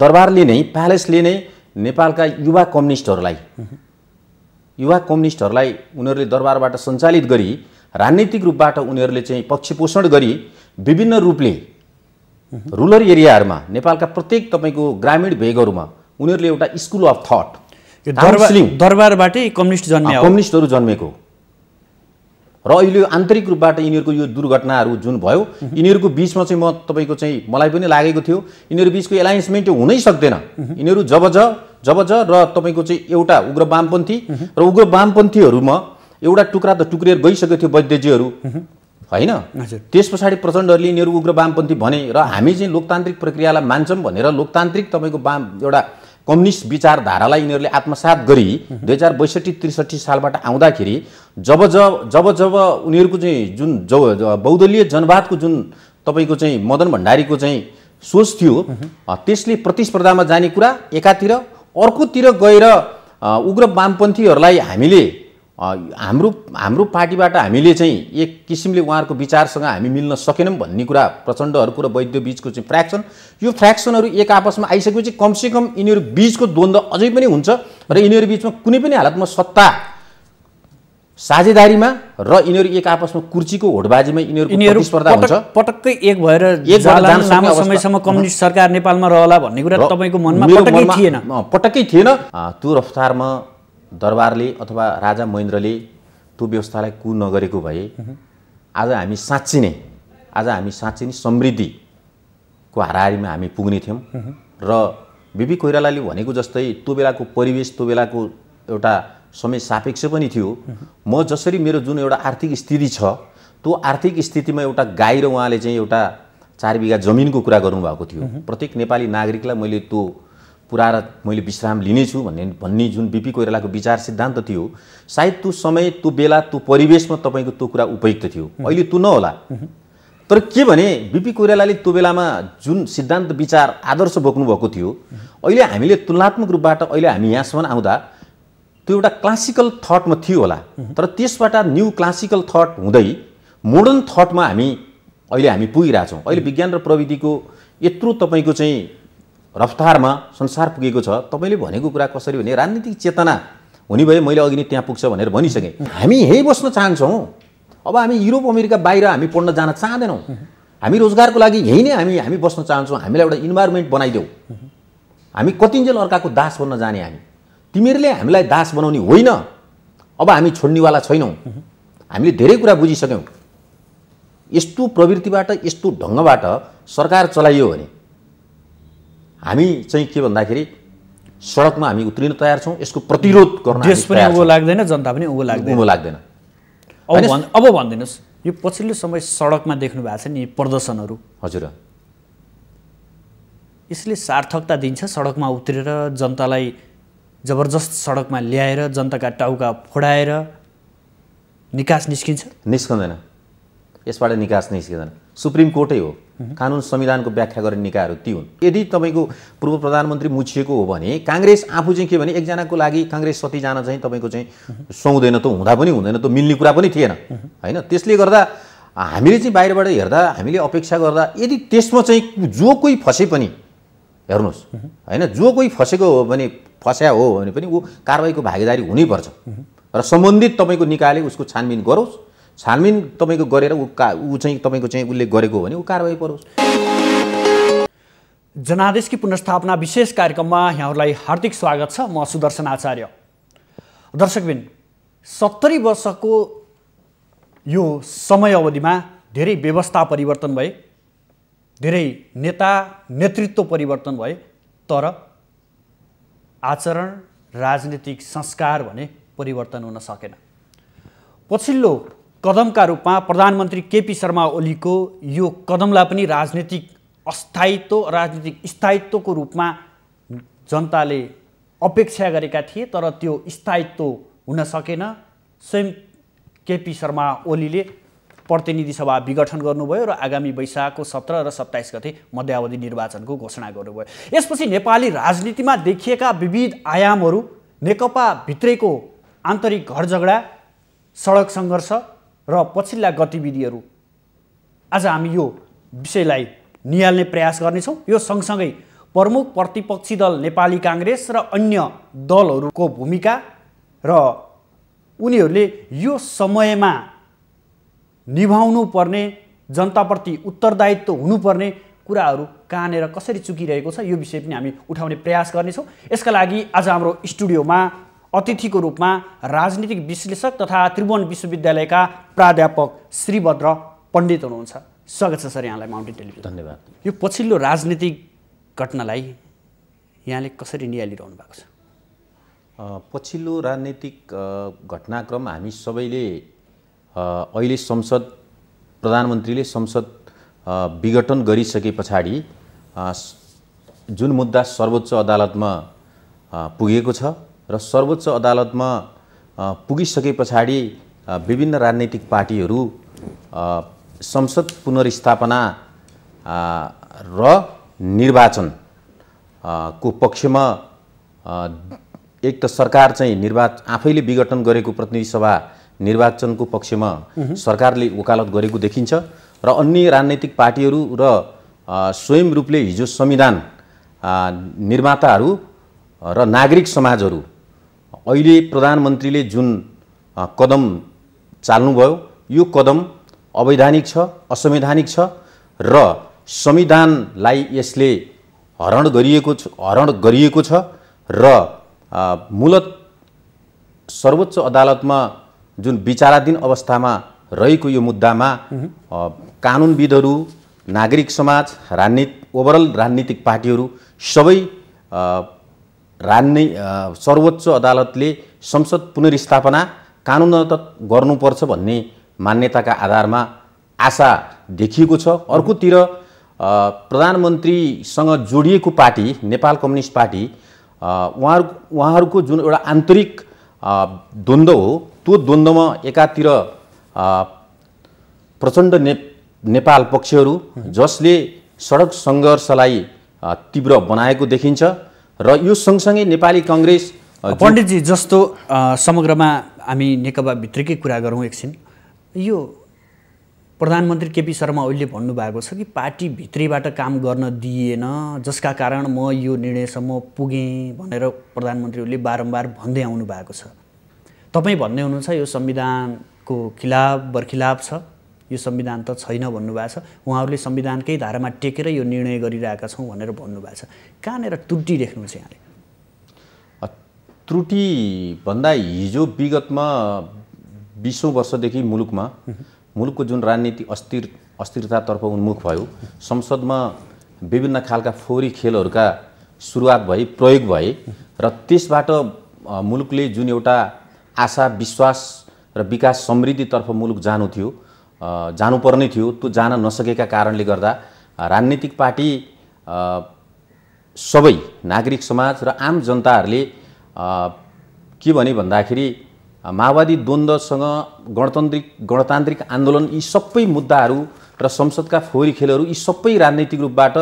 दरबारले नै प्यालेसले नै नेपालका युवा कम्युनिस्टहरूलाई युवा कम्युनिस्टहरूलाई उनीहरूले दरबारबाट सञ्चालित गरी राजनीतिक रूपबाट उनीहरूले चाहिँ पक्षपोषण गरी विभिन्न रूपले रुरल एरियाहरूमा नेपालका प्रत्येक तपाईँको ग्रामीण भेगहरूमा उनीहरूले एउटा स्कुल अफ थट दरबारबाटै कम्युनिस्ट जन्मे कम्युनिस्टहरू जन्मेको र अहिले आन्तरिक रूपबाट यिनीहरूको यो दुर्घटनाहरू जुन भयो यिनीहरूको बिचमा चाहिँ म तपाईँको चाहिँ मलाई पनि लागेको थियो यिनीहरू बिचको एलायन्समेन्ट हुनै सक्दैन यिनीहरू जब ज जब ज र तपाईँको चाहिँ एउटा उग्र वामपन्थी र उग्र वामपन्थीहरूमा एउटा टुक्रा त टुक्रिएर गइसकेको थियो वैद्यजीहरू होइन त्यस पछाडि प्रचण्डहरूले यिनीहरू उग्र वामपन्थी भने र हामी चाहिँ लोकतान्त्रिक प्रक्रियालाई मान्छौँ भनेर लोकतान्त्रिक तपाईँको वाम एउटा कम्युनिस्ट विचारधारालाई यिनीहरूले आत्मसात गरी दुई हजार बैसठी त्रिसठी सालबाट आउँदाखेरि जब जब जब जब उनीहरूको चाहिँ जुन जौ बौद्धलीय जनवादको जुन तपाईँको चाहिँ मदन भण्डारीको चाहिँ सोच थियो त्यसले प्रतिस्पर्धामा जाने कुरा एकातिर अर्कोतिर गएर उग्र वामपन्थीहरूलाई हामीले हाम्रो हाम्रो पार्टीबाट हामीले चाहिँ एक किसिमले उहाँहरूको विचारसँग हामी मिल्न सकेनौँ भन्ने कुरा प्रचण्डहरूको र वैद्य बिचको चाहिँ फ्रेक्सन यो फ्रेक्सनहरू एक आपसमा आइसकेपछि कमसेकम यिनीहरू बिचको द्वन्द्व अझै पनि हुन्छ र यिनीहरू बिचमा कुनै पनि हालतमा सत्ता साझेदारीमा र यिनीहरू एक आपसमा कुर्चीको होटबाजीमा यिनीहरू स्पर्धा हुन्छ पटक्कै एक भएर समयसम्म कम्युनिस्ट सरकार नेपालमा रहला भन्ने कुरा तपाईँको मनमा पटक्कै थिएन त्यो रफ्तारमा दरबारले अथवा राजा महेन्द्रले त्यो व्यवस्थालाई कु नगरेको भए आज हामी साँच्ची नै आज हामी साँच्ची नै समृद्धिको हाराहारीमा हामी पुग्ने थियौँ र बिबी कोइरालाले भनेको जस्तै त्यो बेलाको परिवेश त्यो बेलाको एउटा समय सापेक्ष पनि थियो म जसरी मेरो जुन एउटा आर्थिक स्थिति छ त्यो आर्थिक स्थितिमा एउटा गाई र उहाँले चाहिँ एउटा चार बिघा जमिनको कुरा गर्नुभएको थियो प्रत्येक नेपाली नागरिकलाई मैले त्यो पुऱ्याएर मैले विश्राम लिनेछु भन्ने भन्ने जुन बिपी कोइरालाको विचार सिद्धान्त थियो सायद त्यो समय त्यो बेला त्यो परिवेशमा तपाईँको त्यो कुरा उपयुक्त थियो अहिले त्यो नहोला तर के भने बिपी कोइरालाले त्यो बेलामा जुन सिद्धान्त विचार आदर्श बोक्नु भएको थियो अहिले हामीले तुलनात्मक रूपबाट अहिले हामी यहाँसम्म आउँदा त्यो एउटा क्लासिकल थटमा थियो होला तर त्यसबाट न्यू क्लासिकल थट हुँदै मोडर्न थटमा हामी अहिले हामी पुगिरहेछौँ अहिले विज्ञान र प्रविधिको यत्रो तपाईँको चाहिँ रफ्तारमा संसार पुगेको छ तपाईँले भनेको कुरा कसरी भने राजनीतिक चेतना हुने भए मैले अघि नै त्यहाँ पुग्छ भनेर भनिसकेँ हामी यहीँ बस्न चाहन्छौँ अब हामी युरोप अमेरिका बाहिर हामी पढ्न जान चाहँदैनौँ हामी रोजगारको लागि यहीँ नै हामी हामी बस्न चाहन्छौँ हामीलाई एउटा इन्भाइरोमेन्ट बनाइदेऊ हामी कतिन्जेल अर्काको दास बन्न जाने हामी तिमीहरूले हामीलाई दास बनाउने होइन अब हामी छोड्नेवाला छैनौँ हामीले धेरै कुरा बुझिसक्यौँ यस्तो प्रवृत्तिबाट यस्तो ढङ्गबाट सरकार चलाइयो भने हामी चाहिँ के भन्दाखेरि सडकमा हामी उत्रिन तयार छौँ यसको प्रतिरोध गर्न देश पनि उँभो लाग्दैन जनता पनि लाग्दैन उँभो लाग्दैन अब भनिदिनुहोस् यो पछिल्लो समय सडकमा देख्नु भएको छ नि प्रदर्शनहरू हजुर यसले सार्थकता दिन्छ सडकमा उत्रेर जनतालाई जबरजस्त सडकमा ल्याएर जनताका टाउका फोडाएर निकास निस्किन्छ निस्कँदैन यसबाट निकास निस्किँदैन सुप्रिम कोर्टै हो कानुन संविधानको व्याख्या गर्ने निकायहरू ती हुन् यदि तपाईँको पूर्व प्रधानमन्त्री मुछिएको हो भने काङ्ग्रेस आफू चाहिँ के भने एकजनाको लागि काङ्ग्रेस जान चाहिँ तपाईँको चाहिँ सुहाउँदैन त हुँदा पनि हुँदैन त मिल्ने कुरा पनि थिएन होइन त्यसले गर्दा हामीले चाहिँ बाहिरबाट हेर्दा हामीले अपेक्षा गर्दा यदि त्यसमा चाहिँ जो कोही फसे पनि हेर्नुहोस् होइन जो कोही फसेको हो भने फस्या हो भने पनि ऊ कारवाहीको भागीदारी हुनैपर्छ र सम्बन्धित तपाईँको निकायले उसको छानबिन गरोस् छानबिन तपाईँको गरेर ऊ का ऊ चाहिँ तपाईँको चाहिँ उसले गरेको हो भने ऊ कारवाही परोस् जनादेशकी पुनर्स्थापना विशेष कार्यक्रममा यहाँहरूलाई हार्दिक स्वागत छ म सुदर्शन आचार्य दर्शकबिन सत्तरी वर्षको यो समय अवधिमा धेरै व्यवस्था परिवर्तन भए धेरै नेता नेतृत्व परिवर्तन भए तर आचरण राजनीतिक संस्कार भने परिवर्तन हुन सकेन पछिल्लो कदमका रूपमा प्रधानमन्त्री केपी शर्मा ओलीको यो कदमलाई पनि राजनीतिक अस्थायित्व राजनीतिक स्थायित्वको रूपमा जनताले अपेक्षा गरेका थिए तर त्यो स्थायित्व हुन सकेन स्वयं केपी शर्मा ओलीले प्रतिनिधि सभा विघटन गर्नुभयो र आगामी वैशाखको सत्र र सत्ताइस गते मध्यावधि निर्वाचनको घोषणा गर्नुभयो यसपछि नेपाली राजनीतिमा देखिएका विविध आयामहरू नेकपाभित्रैको आन्तरिक घर झगडा सडक सङ्घर्ष र पछिल्ला गतिविधिहरू आज हामी यो विषयलाई निहाल्ने प्रयास गर्नेछौँ यो सँगसँगै प्रमुख प्रतिपक्षी दल नेपाली काङ्ग्रेस र अन्य दलहरूको भूमिका र उनीहरूले यो समयमा निभाउनु पर्ने जनताप्रति उत्तरदायित्व हुनुपर्ने कुराहरू कहाँनिर कसरी चुकिरहेको छ यो विषय पनि हामी उठाउने प्रयास गर्नेछौँ यसका लागि आज हाम्रो स्टुडियोमा अतिथिको रूपमा राजनीतिक विश्लेषक तथा त्रिभुवन विश्वविद्यालयका प्राध्यापक श्रीभद्र पण्डित हुनुहुन्छ स्वागत छ सर यहाँलाई माउन्टेन टेलिभिजन धन्यवाद यो पछिल्लो राजनीतिक घटनालाई यहाँले कसरी निहालिरहनु भएको छ पछिल्लो राजनीतिक घटनाक्रम हामी सबैले अहिले संसद प्रधानमन्त्रीले संसद विघटन गरिसके पछाडि जुन मुद्दा सर्वोच्च अदालतमा पुगेको छ र सर्वोच्च अदालतमा पुगिसके पछाडि विभिन्न राजनैतिक पार्टीहरू संसद पुनर्स्थापना र निर्वाचन को पक्षमा एक त सरकार चाहिँ निर्वाच आफैले विघटन गरेको प्रतिनिधि सभा निर्वाचनको पक्षमा सरकारले वकालत गरेको देखिन्छ र अन्य राजनैतिक पार्टीहरू र स्वयं रूपले हिजो संविधान निर्माताहरू र नागरिक समाजहरू अहिले प्रधानमन्त्रीले जुन कदम चाल्नुभयो यो कदम अवैधानिक छ असंवैधानिक छ र संविधानलाई यसले हरण गरिएको हरण गरिएको छ र मूलत सर्वोच्च अदालतमा जुन विचाराधीन अवस्थामा रहेको यो मुद्दामा कानुनविदहरू नागरिक समाज राजनीति ओभरअल राजनीतिक पार्टीहरू सबै रान्ने सर्वोच्च अदालतले संसद पुनर्स्थापना कानुनत गर्नुपर्छ भन्ने मान्यताका आधारमा आशा देखिएको छ अर्कोतिर प्रधानमन्त्रीसँग जोडिएको पार्टी नेपाल कम्युनिस्ट पार्टी उहाँहरू उहाँहरूको जुन एउटा आन्तरिक द्वन्द्व हो त्यो द्वन्द्वमा एकातिर प्रचण्ड ने नेपाल पक्षहरू जसले सडक सङ्घर्षलाई तीव्र बनाएको देखिन्छ र यो सँगसँगै नेपाली कङ्ग्रेस पण्डितजी जस्तो समग्रमा हामी नेकपा भित्रकै कुरा गरौँ एकछिन यो प्रधानमन्त्री केपी शर्मा ओलीले भन्नुभएको छ कि पार्टीभित्रैबाट काम गर्न दिइएन जसका कारण म यो निर्णयसम्म पुगेँ भनेर प्रधानमन्त्रीहरूले बारम्बार भन्दै आउनु भएको छ तपाईँ भन्दै हुनुहुन्छ यो संविधानको खिलाफ बरखिलाफ छ यो संविधान त छैन भन्नुभएको छ उहाँहरूले संविधानकै धारामा टेकेर यो निर्णय गरिरहेका छौँ भनेर भन्नुभएको छ कहाँनिर त्रुटि देख्नु यहाँले त्रुटि भन्दा हिजो विगतमा बिसौँ वर्षदेखि मुलुकमा मुलुकको जुन राजनीति अस्थिर अस्थिरतातर्फ उन्मुख भयो संसदमा विभिन्न खालका फोहोरी खेलहरूका सुरुवात भए प्रयोग भए र त्यसबाट मुलुकले जुन एउटा आशा विश्वास र विकास समृद्धितर्फ मुलुक जानु थियो जानुपर्ने थियो त्यो जान नसकेका कारणले गर्दा राजनीतिक पार्टी सबै नागरिक समाज र आम जनताहरूले के भने भन्दाखेरि माओवादी द्वन्द्वसँग गणतान्त्रिक गणतान्त्रिक आन्दोलन यी सबै मुद्दाहरू र संसदका फोहोरी खेलहरू यी सबै राजनैतिक रूपबाट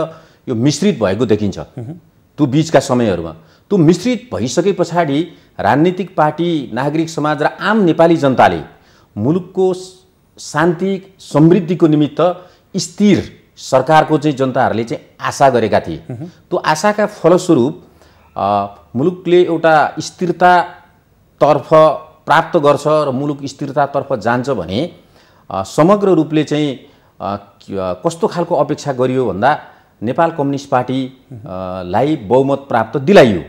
यो मिश्रित भएको देखिन्छ त्यो बिचका समयहरूमा त्यो मिश्रित भइसके पछाडि राजनीतिक पार्टी नागरिक समाज र आम नेपाली जनताले मुलुकको शान्ति समृद्धिको निमित्त स्थिर सरकारको चाहिँ जनताहरूले चाहिँ आशा गरेका थिए त्यो आशाका फलस्वरूप मुलुकले एउटा स्थिरतातर्फ प्राप्त गर्छ र मुलुक स्थिरतातर्फ जान्छ भने समग्र रूपले चाहिँ कस्तो खालको अपेक्षा गरियो भन्दा नेपाल कम्युनिस्ट पार्टीलाई बहुमत प्राप्त दिलाइयो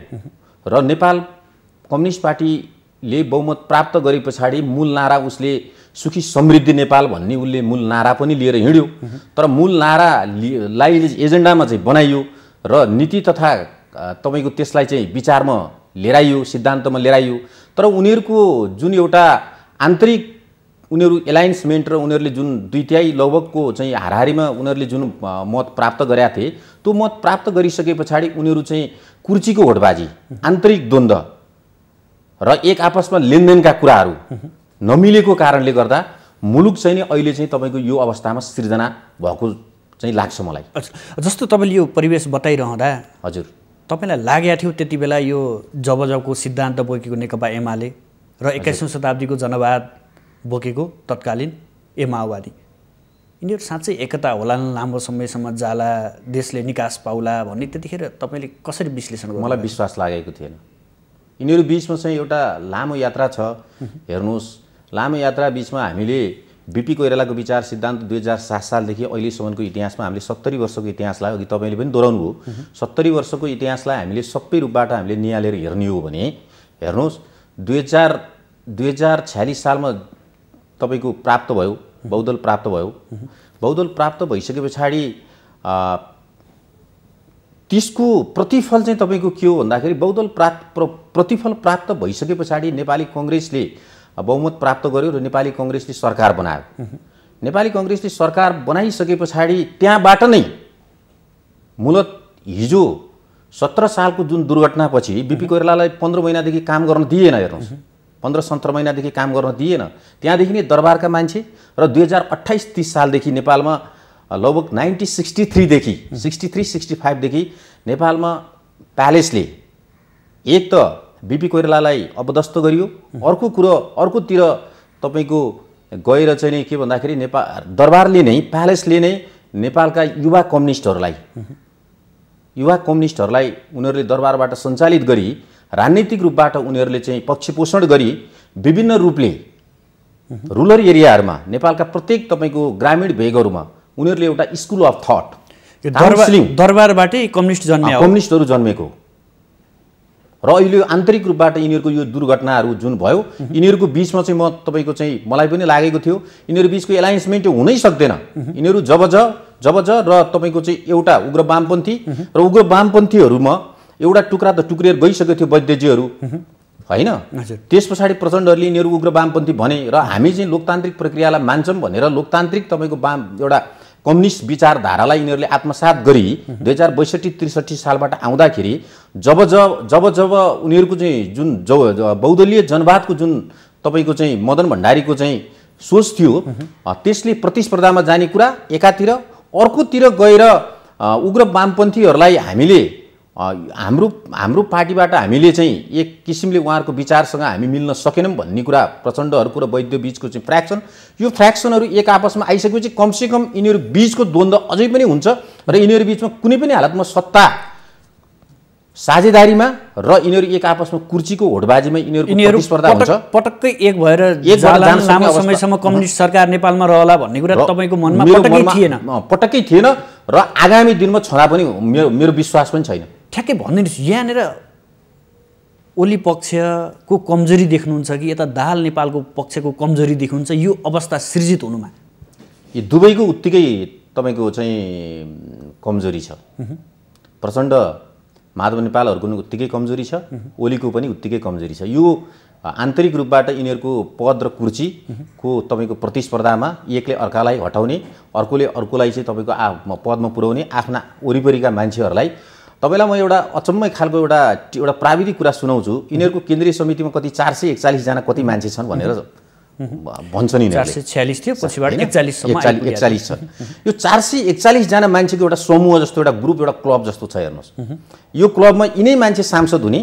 र नेपाल कम्युनिस्ट पार्टीले बहुमत प्राप्त गरे पछाडि मूल नारा उसले सुखी समृद्धि नेपाल भन्ने उसले मूल नारा पनि लिएर हिँड्यो तर मूल नारा नारालाई एजेन्डामा चाहिँ बनाइयो र नीति तथा तपाईँको त्यसलाई चाहिँ विचारमा लेराइयो सिद्धान्तमा लेराइयो तर उनीहरूको जुन एउटा आन्तरिक उनीहरू एलायन्समेन्ट र उनीहरूले जुन दुई तिहाई लगभगको चाहिँ हारहारीमा उनीहरूले जुन मत प्राप्त गरेका थिए त्यो मत प्राप्त गरिसके पछाडि उनीहरू चाहिँ कुर्चीको होटबाजी आन्तरिक द्वन्द्व र एक आपसमा लेनदेनका कुराहरू नमिलेको कारणले गर्दा मुलुक चाहिँ नि अहिले चाहिँ तपाईँको यो अवस्थामा सिर्जना भएको चाहिँ लाग्छ मलाई जस्तो तपाईँले यो परिवेश बताइरहँदा हजुर तपाईँलाई लागेको थियो त्यति बेला यो जब जबको सिद्धान्त बोकेको नेकपा एमाले र एक्काइसौँ शताब्दीको जनवाद बोकेको तत्कालीन ए माओवादी यिनीहरू साँच्चै एकता होला लामो समयसम्म जाला देशले निकास पाउला भन्ने त्यतिखेर तपाईँले कसरी विश्लेषण गर्नु मलाई विश्वास लागेको थिएन यिनीहरू बिचमा चाहिँ एउटा लामो यात्रा छ हेर्नुहोस् लामो यात्रा बिचमा हामीले बिपी कोइरालाको विचार सिद्धान्त दुई हजार सात सालदेखि अहिलेसम्मको इतिहासमा हामीले सत्तरी वर्षको इतिहासलाई अघि तपाईँले पनि दोहोऱ्याउनु हो सत्तरी वर्षको इतिहासलाई हामीले सबै रूपबाट हामीले निहालेर हेर्ने हो भने हेर्नुहोस् दुई हजार दुई हजार छ्यालिस सालमा तपाईँको प्राप्त भयो बौद्धल प्राप्त भयो बौद्धल प्राप्त भइसके पछाडि त्यसको प्रतिफल चाहिँ तपाईँको के हो भन्दाखेरि बौद्धल प्राप्त प्रतिफल प्राप्त भइसके पछाडि नेपाली कङ्ग्रेसले बहुमत प्राप्त गर्यो र नेपाली कङ्ग्रेसले सरकार बनायो नेपाली कङ्ग्रेसले सरकार बनाइसके पछाडि त्यहाँबाट नै मूलत हिजो सत्र सालको जुन दुर्घटनापछि बिपी कोइरालालाई पन्ध्र महिनादेखि काम गर्न दिएन हेर्नुहोस् पन्ध्र सत्र महिनादेखि काम गर्न दिएन त्यहाँदेखि नै दरबारका मान्छे र दुई हजार अठाइस तिस सालदेखि नेपालमा लगभग नाइन्टिन सिक्सटी थ्रीदेखि सिक्सटी थ्री सिक्सटी फाइभदेखि नेपालमा प्यालेसले एक त बिपी कोइरालालाई अबदस्त गरियो अर्को कुरो अर्कोतिर तपाईँको गएर चाहिँ नि के भन्दाखेरि नेपाल दरबारले नै प्यालेसले नै नेपालका युवा कम्युनिस्टहरूलाई युवा कम्युनिस्टहरूलाई उनीहरूले दरबारबाट सञ्चालित गरी राजनीतिक रूपबाट उनीहरूले चाहिँ पक्षपोषण गरी विभिन्न रूपले रुरल एरियाहरूमा नेपालका प्रत्येक तपाईँको ग्रामीण भेगहरूमा उनीहरूले एउटा स्कुल अफ थट दरबारबाटै कम्युनिस्ट जन्मे कम्युनिस्टहरू जन्मेको र अहिले आन्तरिक रूपबाट यिनीहरूको यो दुर्घटनाहरू जुन भयो यिनीहरूको बिचमा चाहिँ म तपाईँको चाहिँ मलाई पनि लागेको थियो यिनीहरू बिचको एलायन्समेन्ट हुनै सक्दैन यिनीहरू जब ज जब ज र तपाईँको चाहिँ एउटा उग्र वामपन्थी र उग्र वामपन्थीहरूमा एउटा टुक्रा त टुक्रिएर गइसकेको थियो वैद्यजीहरू होइन त्यस पछाडि प्रचण्डहरूले यिनीहरू उग्र वामपन्थी भने र हामी चाहिँ लोकतान्त्रिक प्रक्रियालाई मान्छौँ भनेर लोकतान्त्रिक तपाईँको वाम एउटा कम्युनिस्ट विचारधारालाई यिनीहरूले आत्मसात गरी दुई हजार बैसठी त्रिसठी सालबाट आउँदाखेरि जब जब जब जब उनीहरूको चाहिँ जुन जब बौद्धलीय जनवादको जुन तपाईँको चाहिँ मदन भण्डारीको चाहिँ सोच थियो त्यसले प्रतिस्पर्धामा जाने कुरा एकातिर अर्कोतिर गएर उग्र वामपन्थीहरूलाई हामीले हाम्रो हाम्रो पार्टीबाट हामीले चाहिँ एक किसिमले उहाँहरूको विचारसँग हामी मिल्न सकेनौँ भन्ने कुरा प्रचण्डहरूको र वैद्य बिचको चाहिँ फ्रेक्सन यो फ्रेक्सनहरू एक आपसमा आइसकेपछि कमसेकम यिनीहरू बिचको द्वन्द्व अझै पनि हुन्छ र यिनीहरू बिचमा कुनै पनि हालतमा सत्ता साझेदारीमा र यिनीहरू एक आपसमा कुर्चीको होटबाजीमा यिनीहरू स्पर्धा हुन्छ पटक्कै एक भएर लामो समयसम्म कम्युनिस्ट सरकार नेपालमा रहला भन्ने कुरा तपाईँको मनमा पटक्कै थिएन पटक्कै थिएन र आगामी दिनमा छँदा पनि मेरो मेरो विश्वास पनि छैन ठ्याक्कै भनिदिनुहोस् यहाँनिर ओली पक्षको कमजोरी देख्नुहुन्छ कि यता दाहाल नेपालको पक्षको कमजोरी देख्नुहुन्छ यो अवस्था सृजित हुनुमा यो दुवैको उत्तिकै तपाईँको चाहिँ कमजोरी छ प्रचण्ड माधव नेपालहरूको पनि उत्तिकै कमजोरी छ ओलीको पनि उत्तिकै कमजोरी छ यो आन्तरिक रूपबाट यिनीहरूको पद र कुर्चीको तपाईँको प्रतिस्पर्धामा एकले अर्कालाई हटाउने अर्कोले अर्कोलाई चाहिँ तपाईँको आ पदमा पुर्याउने आफ्ना वरिपरिका मान्छेहरूलाई तपाईँलाई म एउटा अचम्मै खालको एउटा एउटा प्राविधिक कुरा सुनाउँछु यिनीहरूको केन्द्रीय समितिमा कति चार सय एकचालिसजना कति मान्छे छन् भनेर भन्छन् यिनीहरू एकचालिस छ यो चार सय एकचालिसजना मान्छेको एउटा समूह जस्तो एउटा ग्रुप एउटा क्लब जस्तो छ हेर्नुहोस् यो क्लबमा यिनै मान्छे सांसद हुने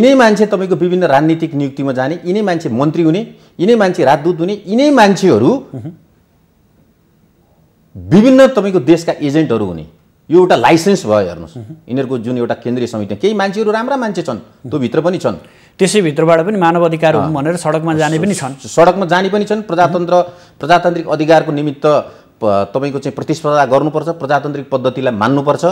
यिनै मान्छे तपाईँको विभिन्न राजनीतिक नियुक्तिमा जाने यिनै मान्छे मन्त्री हुने यिनै मान्छे राजदूत हुने यिनै मान्छेहरू विभिन्न तपाईँको देशका एजेन्टहरू हुने यो एउटा लाइसेन्स भयो हेर्नुहोस् यिनीहरूको जुन एउटा केन्द्रीय समिति केही मान्छेहरू राम्रा मान्छे छन् त्यो भित्र पनि छन् त्यसै त्यसैभित्रबाट पनि मानव अधिकार हुन् भनेर सडकमा जाने पनि छन् सडकमा जाने पनि छन् प्रजातन्त्र प्रजातान्त्रिक अधिकारको निमित्त तपाईँको चाहिँ प्रतिस्पर्धा गर्नुपर्छ प्रजातान्त्रिक पद्धतिलाई मान्नुपर्छ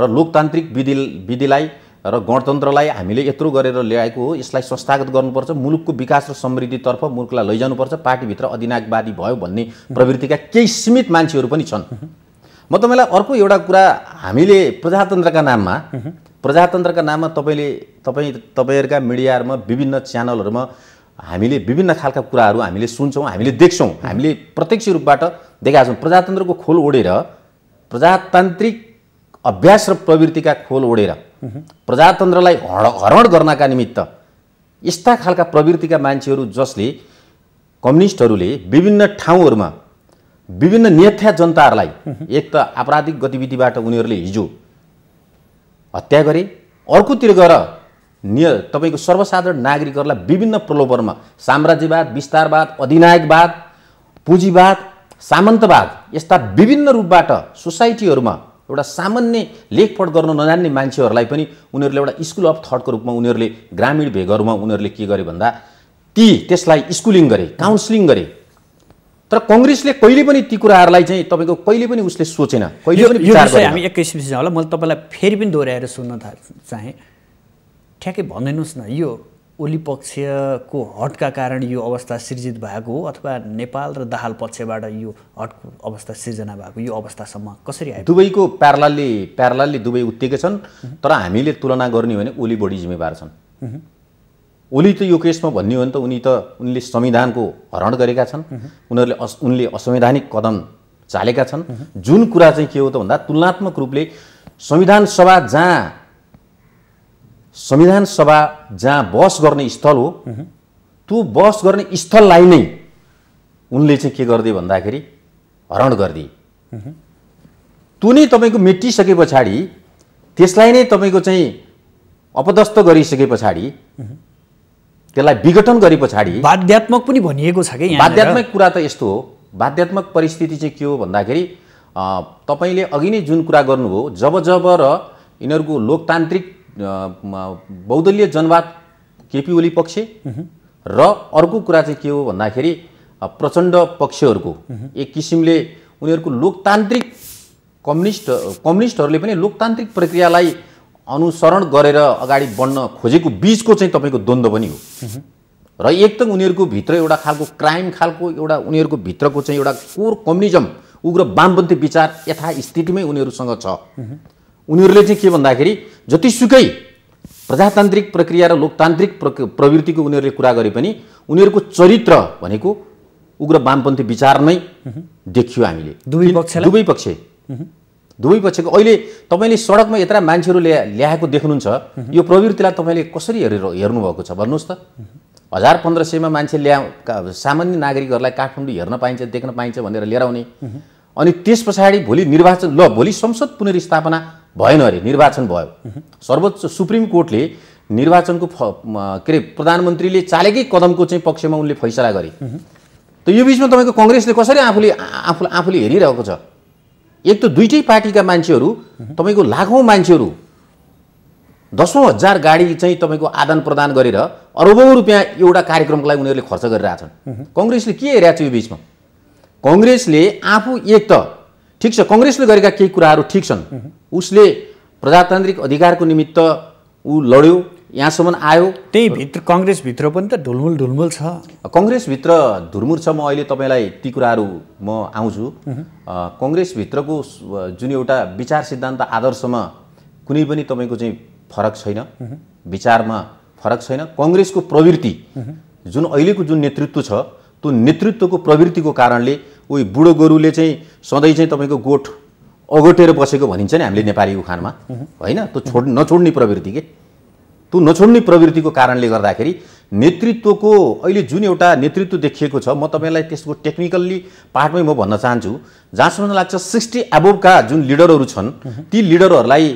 र लोकतान्त्रिक विधि विधिलाई र गणतन्त्रलाई हामीले यत्रो गरेर ल्याएको हो यसलाई संस्थागत गर्नुपर्छ मुलुकको विकास र समृद्धितर्फ मुलुकलाई लैजानुपर्छ पार्टीभित्र अधिनायकवादी भयो भन्ने प्रवृत्तिका केही सीमित मान्छेहरू पनि छन् म तपाईँलाई अर्को एउटा कुरा हामीले प्रजातन्त्रका नाममा प्रजातन्त्रका नाममा तपाईँले तपाईँ तपाईँहरूका मिडियाहरूमा विभिन्न च्यानलहरूमा हामीले विभिन्न खालका कुराहरू हामीले सुन्छौँ हामीले देख्छौँ हामीले प्रत्यक्ष रूपबाट देखाएको छौँ प्रजातन्त्रको खोल ओढेर प्रजातान्त्रिक अभ्यास र प्रवृत्तिका खोल ओढेर प्रजातन्त्रलाई हरण गर्नका निमित्त यस्ता खालका प्रवृत्तिका मान्छेहरू जसले कम्युनिस्टहरूले विभिन्न ठाउँहरूमा विभिन्न नेथ्या जनताहरूलाई एक त आपराधिक गतिविधिबाट उनीहरूले हिजो हत्या गरे अर्कोतिर गएर निय तपाईँको सर्वसाधारण नागरिकहरूलाई विभिन्न प्रलोभनमा साम्राज्यवाद विस्तारवाद अधिनायकवाद पुँजीवाद सामन्तवाद यस्ता विभिन्न रूपबाट सोसाइटीहरूमा एउटा सामान्य लेखपढ गर्न नजान्ने मान्छेहरूलाई पनि उनीहरूले एउटा स्कुल अफ थटको रूपमा उनीहरूले ग्रामीण भेगहरूमा उनीहरूले के गरे भन्दा ती त्यसलाई स्कुलिङ गरे काउन्सिलिङ गरे तर कङ्ग्रेसले कहिले पनि ती कुराहरूलाई चाहिँ तपाईँको कहिले पनि उसले सोचेन कहिले पनि हामी एक विषय होला मैले तपाईँलाई फेरि पनि दोहोऱ्याएर सुन्न था चाहेँ ठ्याक्कै भनिदिनुहोस् न यो ओली पक्षको हटका कारण यो अवस्था सिर्जित भएको हो अथवा नेपाल र दाहाल पक्षबाट यो हटको अवस्था सिर्जना भएको यो अवस्थासम्म कसरी आयो दुबईको प्यारलालले प्यारलालले दुवै उत्तिकै छन् तर हामीले तुलना गर्ने हो भने ओली बढी जिम्मेवार छन् ओली त यो केसमा भन्ने हो भने त उनी त उनले संविधानको हरण गरेका छन् उनीहरूले अस उनले असंवैधानिक कदम चालेका छन् जुन कुरा चाहिँ के हो त भन्दा तुलनात्मक रूपले संविधान सभा जहाँ संविधान सभा जहाँ बस गर्ने स्थल हो त्यो बहस गर्ने स्थललाई नै उनले चाहिँ के गरिदिए भन्दाखेरि हरण गरिदिए त्यो नै तपाईँको मेटिसके पछाडि त्यसलाई नै तपाईँको चाहिँ अपदस्थ गरिसके पछाडि त्यसलाई विघटन गरे पछाडि बाध्यात्मक पनि भनिएको छ कि बाध्यात्मक कुरा त यस्तो हो बाध्यात्मक परिस्थिति चाहिँ के हो भन्दाखेरि तपाईँले अघि नै जुन कुरा गर्नुभयो जब जब र यिनीहरूको लोकतान्त्रिक बौद्धलीय जनवाद केपी ओली पक्ष र अर्को कुरा चाहिँ के हो भन्दाखेरि प्रचण्ड पक्षहरूको एक किसिमले उनीहरूको लोकतान्त्रिक कम्युनिस्ट कम्युनिस्टहरूले पनि लोकतान्त्रिक प्रक्रियालाई अनुसरण गरेर अगाडि बढ्न खोजेको बिचको चाहिँ तपाईँको द्वन्द्व पनि हो र एक त उनीहरूको भित्र एउटा खालको क्राइम खालको एउटा उनीहरूको भित्रको चाहिँ एउटा कोर कम्युनिजम उग्र वामपन्थी विचार यथास्थितिमै उनीहरूसँग छ उनीहरूले चाहिँ के भन्दाखेरि जतिसुकै प्रजातान्त्रिक प्रक्रिया र लोकतान्त्रिक प्रक प्रवृत्तिको उनीहरूले कुरा गरे पनि उनीहरूको चरित्र भनेको उग्र वामपन्थी विचार नै देखियो हामीले दुवै पक्ष दुवै पक्ष दुवै पक्षको अहिले तपाईँले सडकमा यत्र मान्छेहरू ल्या ल्याएको देख्नुहुन्छ यो प्रवृत्तिलाई तपाईँले कसरी हेरेर हेर्नुभएको छ भन्नुहोस् त हजार पन्ध्र सयमा मान्छे ल्या सामान्य नागरिकहरूलाई काठमाडौँ हेर्न पाइन्छ देख्न पाइन्छ भनेर लिएर आउने अनि त्यस पछाडि भोलि निर्वाचन ल भोलि संसद पुनर्स्थापना भएन अरे निर्वाचन भयो सर्वोच्च सुप्रिम कोर्टले निर्वाचनको फ के अरे प्रधानमन्त्रीले चालेकै कदमको चाहिँ पक्षमा उनले फैसला गरे त यो बिचमा तपाईँको कङ्ग्रेसले कसरी आफूले आफू आफूले हेरिरहेको छ एक त दुइटै पार्टीका मान्छेहरू तपाईँको लाखौँ मान्छेहरू दसौँ हजार गाडी चाहिँ तपाईँको आदान प्रदान गरेर अरबौँ रुपियाँ एउटा कार्यक्रमको लागि उनीहरूले खर्च गरिरहेछन् कङ्ग्रेसले के हेरेको छ यो बिचमा कङ्ग्रेसले आफू एक त ठिक छ कङ्ग्रेसले गरेका केही कुराहरू ठिक छन् उसले प्रजातान्त्रिक अधिकारको निमित्त ऊ लड्यो यहाँसम्म आयो त्यही भित्र कङ्ग्रेसभित्र पनि त ढुलमुल ढुलमुल छ कङ्ग्रेसभित्र धुलमुल छ म अहिले तपाईँलाई ती कुराहरू म आउँछु कङ्ग्रेसभित्रको जुन एउटा विचार सिद्धान्त आदर्शमा कुनै पनि तपाईँको चाहिँ फरक छैन विचारमा फरक छैन कङ्ग्रेसको प्रवृत्ति जुन अहिलेको जुन नेतृत्व छ त्यो नेतृत्वको प्रवृत्तिको कारणले उही बुढो गोरुले चाहिँ सधैँ चाहिँ तपाईँको गोठ अगोटेर बसेको भनिन्छ नि हामीले नेपाली उखानमा होइन त्यो छोड नछोड्ने प्रवृत्ति के त्यो नछोड्ने प्रवृत्तिको कारणले गर्दाखेरि नेतृत्वको अहिले जुन एउटा नेतृत्व देखिएको छ म तपाईँलाई त्यसको टेक्निकल्ली पार्टमै म भन्न चाहन्छु जहाँसम्म लाग्छ सिक्सटी एबोभका जुन लिडरहरू छन् ती लिडरहरूलाई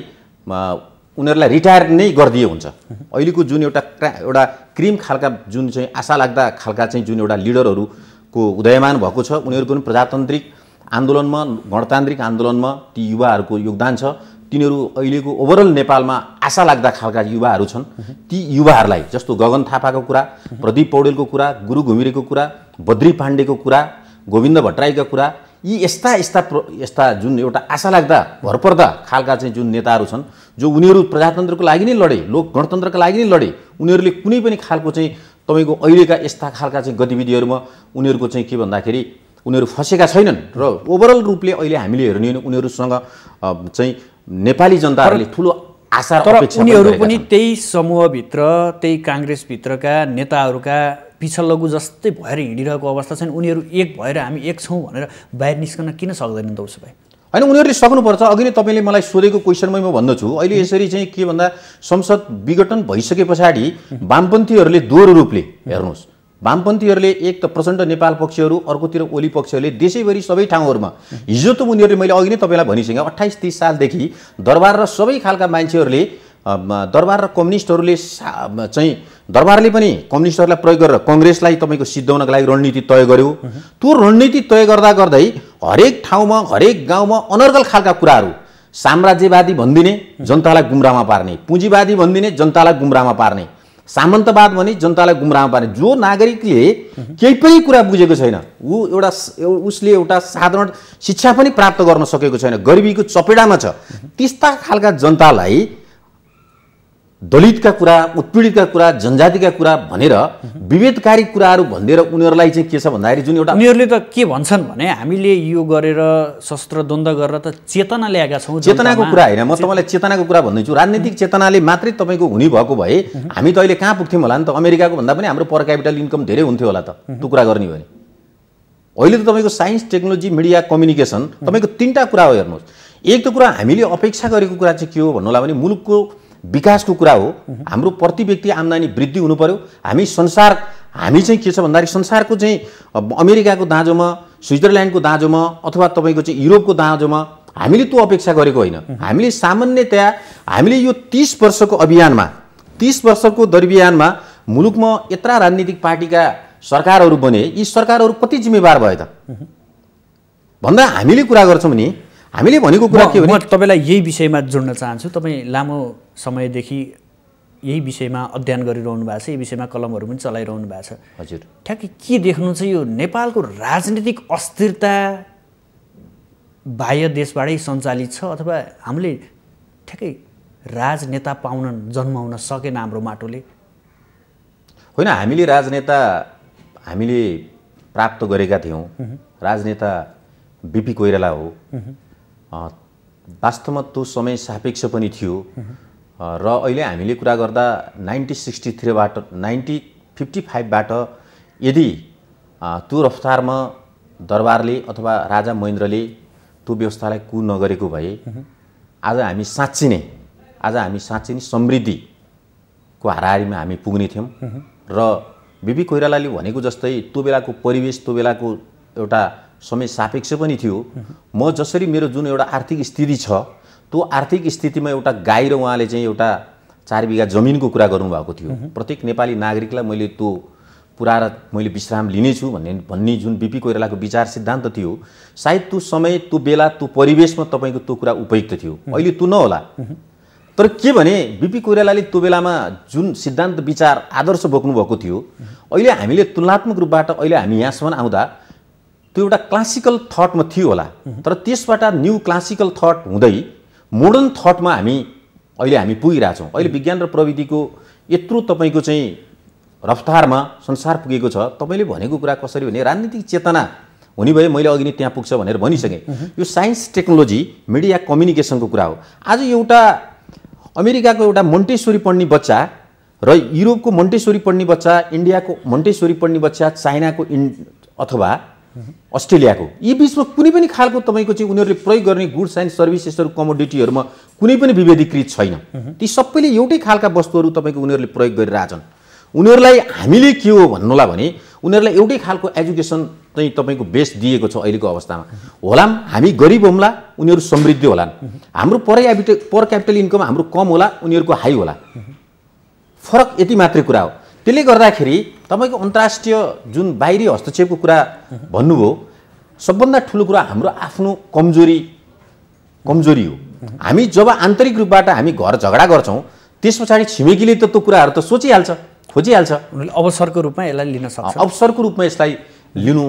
उनीहरूलाई रिटायर नै गरिदिए हुन्छ अहिलेको जुन एउटा एउटा क्रिम खालका जुन चाहिँ आशा लाग्दा खालका चाहिँ जुन एउटा लिडरहरूको उदयमान भएको छ उनीहरूको पनि प्रजातान्त्रिक आन्दोलनमा गणतान्त्रिक आन्दोलनमा ती युवाहरूको योगदान छ तिनीहरू अहिलेको ओभरअल नेपालमा आशा लाग्दा खालका युवाहरू छन् ती युवाहरूलाई जस्तो गगन थापाको कुरा प्रदीप पौडेलको कुरा गुरु घुमिरेको कुरा बद्री पाण्डेको कुरा गोविन्द भट्टराईका कुरा यी यस्ता यस्ता यस्ता जुन एउटा आशा लाग्दा भरपर्दा खालका चाहिँ जुन नेताहरू छन् जो उनीहरू प्रजातन्त्रको लागि नै लडे लोक गणतन्त्रको लागि नै लडे उनीहरूले कुनै पनि खालको चाहिँ तपाईँको अहिलेका यस्ता खालका चाहिँ गतिविधिहरूमा उनीहरूको चाहिँ के भन्दाखेरि उनीहरू फँसेका छैनन् र ओभरअल रूपले अहिले हामीले हेर्ने उनीहरूसँग चाहिँ नेपाली जनताहरूले ठुलो आशा तर उनीहरू पनि त्यही समूहभित्र त्यही काङ्ग्रेसभित्रका नेताहरूका पिछल्लगु जस्तै भएर हिँडिरहेको अवस्था छन् उनीहरू एक भएर हामी एक छौँ भनेर बाहिर निस्कन किन सक्दैनन् त उसो भाइ होइन उनीहरूले सक्नुपर्छ अघि नै तपाईँले मलाई सोधेको क्वेसनमै म भन्दछु अहिले यसरी चाहिँ के भन्दा संसद विघटन भइसके पछाडि वामपन्थीहरूले दोहोरो रूपले हेर्नुहोस् वामपन्थीहरूले एक त प्रचण्ड नेपाल पक्षहरू अर्कोतिर ओली पक्षहरूले देशैभरि सबै ठाउँहरूमा हिजो त उनीहरूले मैले अघि नै तपाईँलाई भनिसकेँ अट्ठाइस तिस सालदेखि दरबार र सबै खालका मान्छेहरूले दरबार र कम्युनिस्टहरूले चाहिँ दरबारले पनि कम्युनिस्टहरूलाई प्रयोग गरेर कङ्ग्रेसलाई तपाईँको सिद्धाउनको लागि रणनीति तय गर्यो त्यो रणनीति तय गर्दा गर्दै हरेक ठाउँमा हरेक गाउँमा अनर्गल खालका कुराहरू साम्राज्यवादी भनिदिने जनतालाई गुमरामा पार्ने पुँजीवादी भनिदिने जनतालाई गुमराहमा पार्ने सामन्तवाद भने जनतालाई गुमराह पार्ने जो नागरिकले केही पनि कुरा बुझेको छैन ऊ एउटा उसले एउटा साधारण शिक्षा पनि प्राप्त गर्न सकेको छैन गरिबीको चपेडामा छ त्यस्ता खालका जनतालाई दलितका कुरा उत्पीडितका कुरा जनजातिका कुरा भनेर विभेदकारी कुराहरू भनिदिएर उनीहरूलाई चाहिँ के छ भन्दाखेरि जुन एउटा उनीहरूले त के भन्छन् भने हामीले यो गरेर शस्त्र द्वन्द गरेर त चेतना ल्याएका छौँ चेतनाको कुरा होइन म तपाईँलाई चेतनाको कुरा भन्दैछु राजनीतिक चेतनाले मात्रै तपाईँको हुने भएको भए हामी त अहिले कहाँ पुग्थ्यौँ होला नि त अमेरिकाको भन्दा पनि हाम्रो पर क्यापिटल इन्कम धेरै हुन्थ्यो होला त त्यो कुरा गर्ने भने अहिले त तपाईँको साइन्स टेक्नोलोजी मिडिया कम्युनिकेसन तपाईँको तिनवटा कुरा हो हेर्नुहोस् एक त कुरा हामीले अपेक्षा गरेको कुरा चाहिँ के हो भन्नु भने मुलुकको विकासको कुरा हो हाम्रो प्रति व्यक्ति आम्दानी वृद्धि हुनु पऱ्यो हामी संसार हामी चाहिँ के छ भन्दाखेरि संसारको चाहिँ अमेरिकाको दाँजोमा स्विजरल्यान्डको दाँजोमा अथवा तपाईँको चाहिँ युरोपको दाँजोमा हामीले त्यो अपेक्षा गरेको होइन हामीले सामान्यतया हामीले यो तिस वर्षको अभियानमा तिस वर्षको दरबियानमा मुलुकमा यत्र राजनीतिक पार्टीका सरकारहरू बने यी सरकारहरू कति जिम्मेवार भए त भन्दा हामीले कुरा गर्छौँ नि हामीले भनेको कुरा के हो तपाईँलाई यही विषयमा जोड्न चाहन्छु तपाईँ लामो समयदेखि यही विषयमा अध्ययन गरिरहनु भएको छ यही विषयमा कलमहरू पनि चलाइरहनु भएको छ हजुर ठ्याक्कै के देख्नु चाहिँ यो नेपालको राजनीतिक अस्थिरता बाह्य देशबाटै सञ्चालित छ अथवा हामीले ठ्याक्कै राजनेता पाउन जन्माउन सकेन हाम्रो माटोले होइन हामीले राजनेता हामीले प्राप्त गरेका थियौँ राजनेता बिपी कोइराला हो वास्तवमा त्यो समय सापेक्ष पनि थियो र अहिले हामीले कुरा गर्दा नाइन्टी सिक्सटी थ्रीबाट नाइन्टी फिफ्टी फाइभबाट यदि त्यो रफ्तारमा दरबारले अथवा राजा महेन्द्रले त्यो व्यवस्थालाई कु नगरेको भए आज हामी साँच्ची नै आज हामी साँच्ची नै समृद्धिको हाराहारीमा हामी पुग्ने थियौँ र बिबी कोइरालाले भनेको जस्तै त्यो बेलाको परिवेश त्यो बेलाको एउटा समय सापेक्ष पनि थियो म जसरी मेरो जुन एउटा आर्थिक स्थिति छ त्यो आर्थिक स्थितिमा एउटा गाई र उहाँले चाहिँ एउटा चार बिघा जमिनको कुरा गर्नुभएको थियो प्रत्येक नेपाली नागरिकलाई मैले त्यो पुरा र मैले विश्राम लिनेछु भन्ने भन्ने जुन बिपी कोइरालाको विचार सिद्धान्त थियो सायद त्यो समय त्यो बेला त्यो परिवेशमा तपाईँको त्यो कुरा उपयुक्त थियो अहिले त्यो नहोला तर के भने बिपी कोइरालाले त्यो बेलामा जुन सिद्धान्त विचार आदर्श बोक्नुभएको थियो अहिले हामीले तुलनात्मक रूपबाट अहिले हामी यहाँसम्म आउँदा त्यो एउटा क्लासिकल थटमा थियो होला तर त्यसबाट न्यू क्लासिकल थट हुँदै मोडर्न थटमा हामी अहिले हामी पुगिरहेछौँ अहिले विज्ञान र प्रविधिको यत्रो तपाईँको चाहिँ रफ्तारमा संसार पुगेको छ तपाईँले भनेको कुरा कसरी भने राजनीतिक चेतना हुने भए मैले अघि नै त्यहाँ पुग्छ भनेर भनिसकेँ यो साइन्स टेक्नोलोजी मिडिया कम्युनिकेसनको कुरा हो आज एउटा अमेरिकाको एउटा मन्टेश्वरी पढ्ने बच्चा र युरोपको मन्टेश्वरी पढ्ने बच्चा इन्डियाको मन्टेश्वरी पढ्ने बच्चा चाइनाको इन् अथवा अस्ट्रेलियाको यी बिचमा कुनै पनि खालको तपाईँको चाहिँ उनीहरूले प्रयोग गर्ने गुड्स एन्ड सर्भिसेसहरू कमोडिटीहरूमा कुनै पनि विभेदीकृत छैन ती सबैले एउटै खालका वस्तुहरू तपाईँको उनीहरूले प्रयोग गरिरहेछन् उनीहरूलाई हामीले के हो भन्नुलाई भने उनीहरूलाई एउटै खालको एजुकेसन चाहिँ तपाईँको बेस दिएको छ अहिलेको अवस्थामा होला हामी गरिब होम्ला उनीहरू समृद्ध होलान् हाम्रो per capital per capital income हाम्रो कम होला उनीहरूको हाई होला फरक यति मात्रै कुरा हो त्यसले गर्दाखेरि तपाईँको अन्तर्राष्ट्रिय जुन बाहिरी हस्तक्षेपको कुरा भन्नुभयो सबभन्दा ठुलो कुरा हाम्रो आफ्नो कमजोरी कमजोरी हो हामी जब आन्तरिक रूपबाट हामी घर झगडा गर्छौँ त्यस पछाडि छिमेकीले त त्यो कुराहरू त सोचिहाल्छ खोजिहाल्छ अवसरको रूपमा यसलाई लिन सक्छ अवसरको रूपमा यसलाई लिनु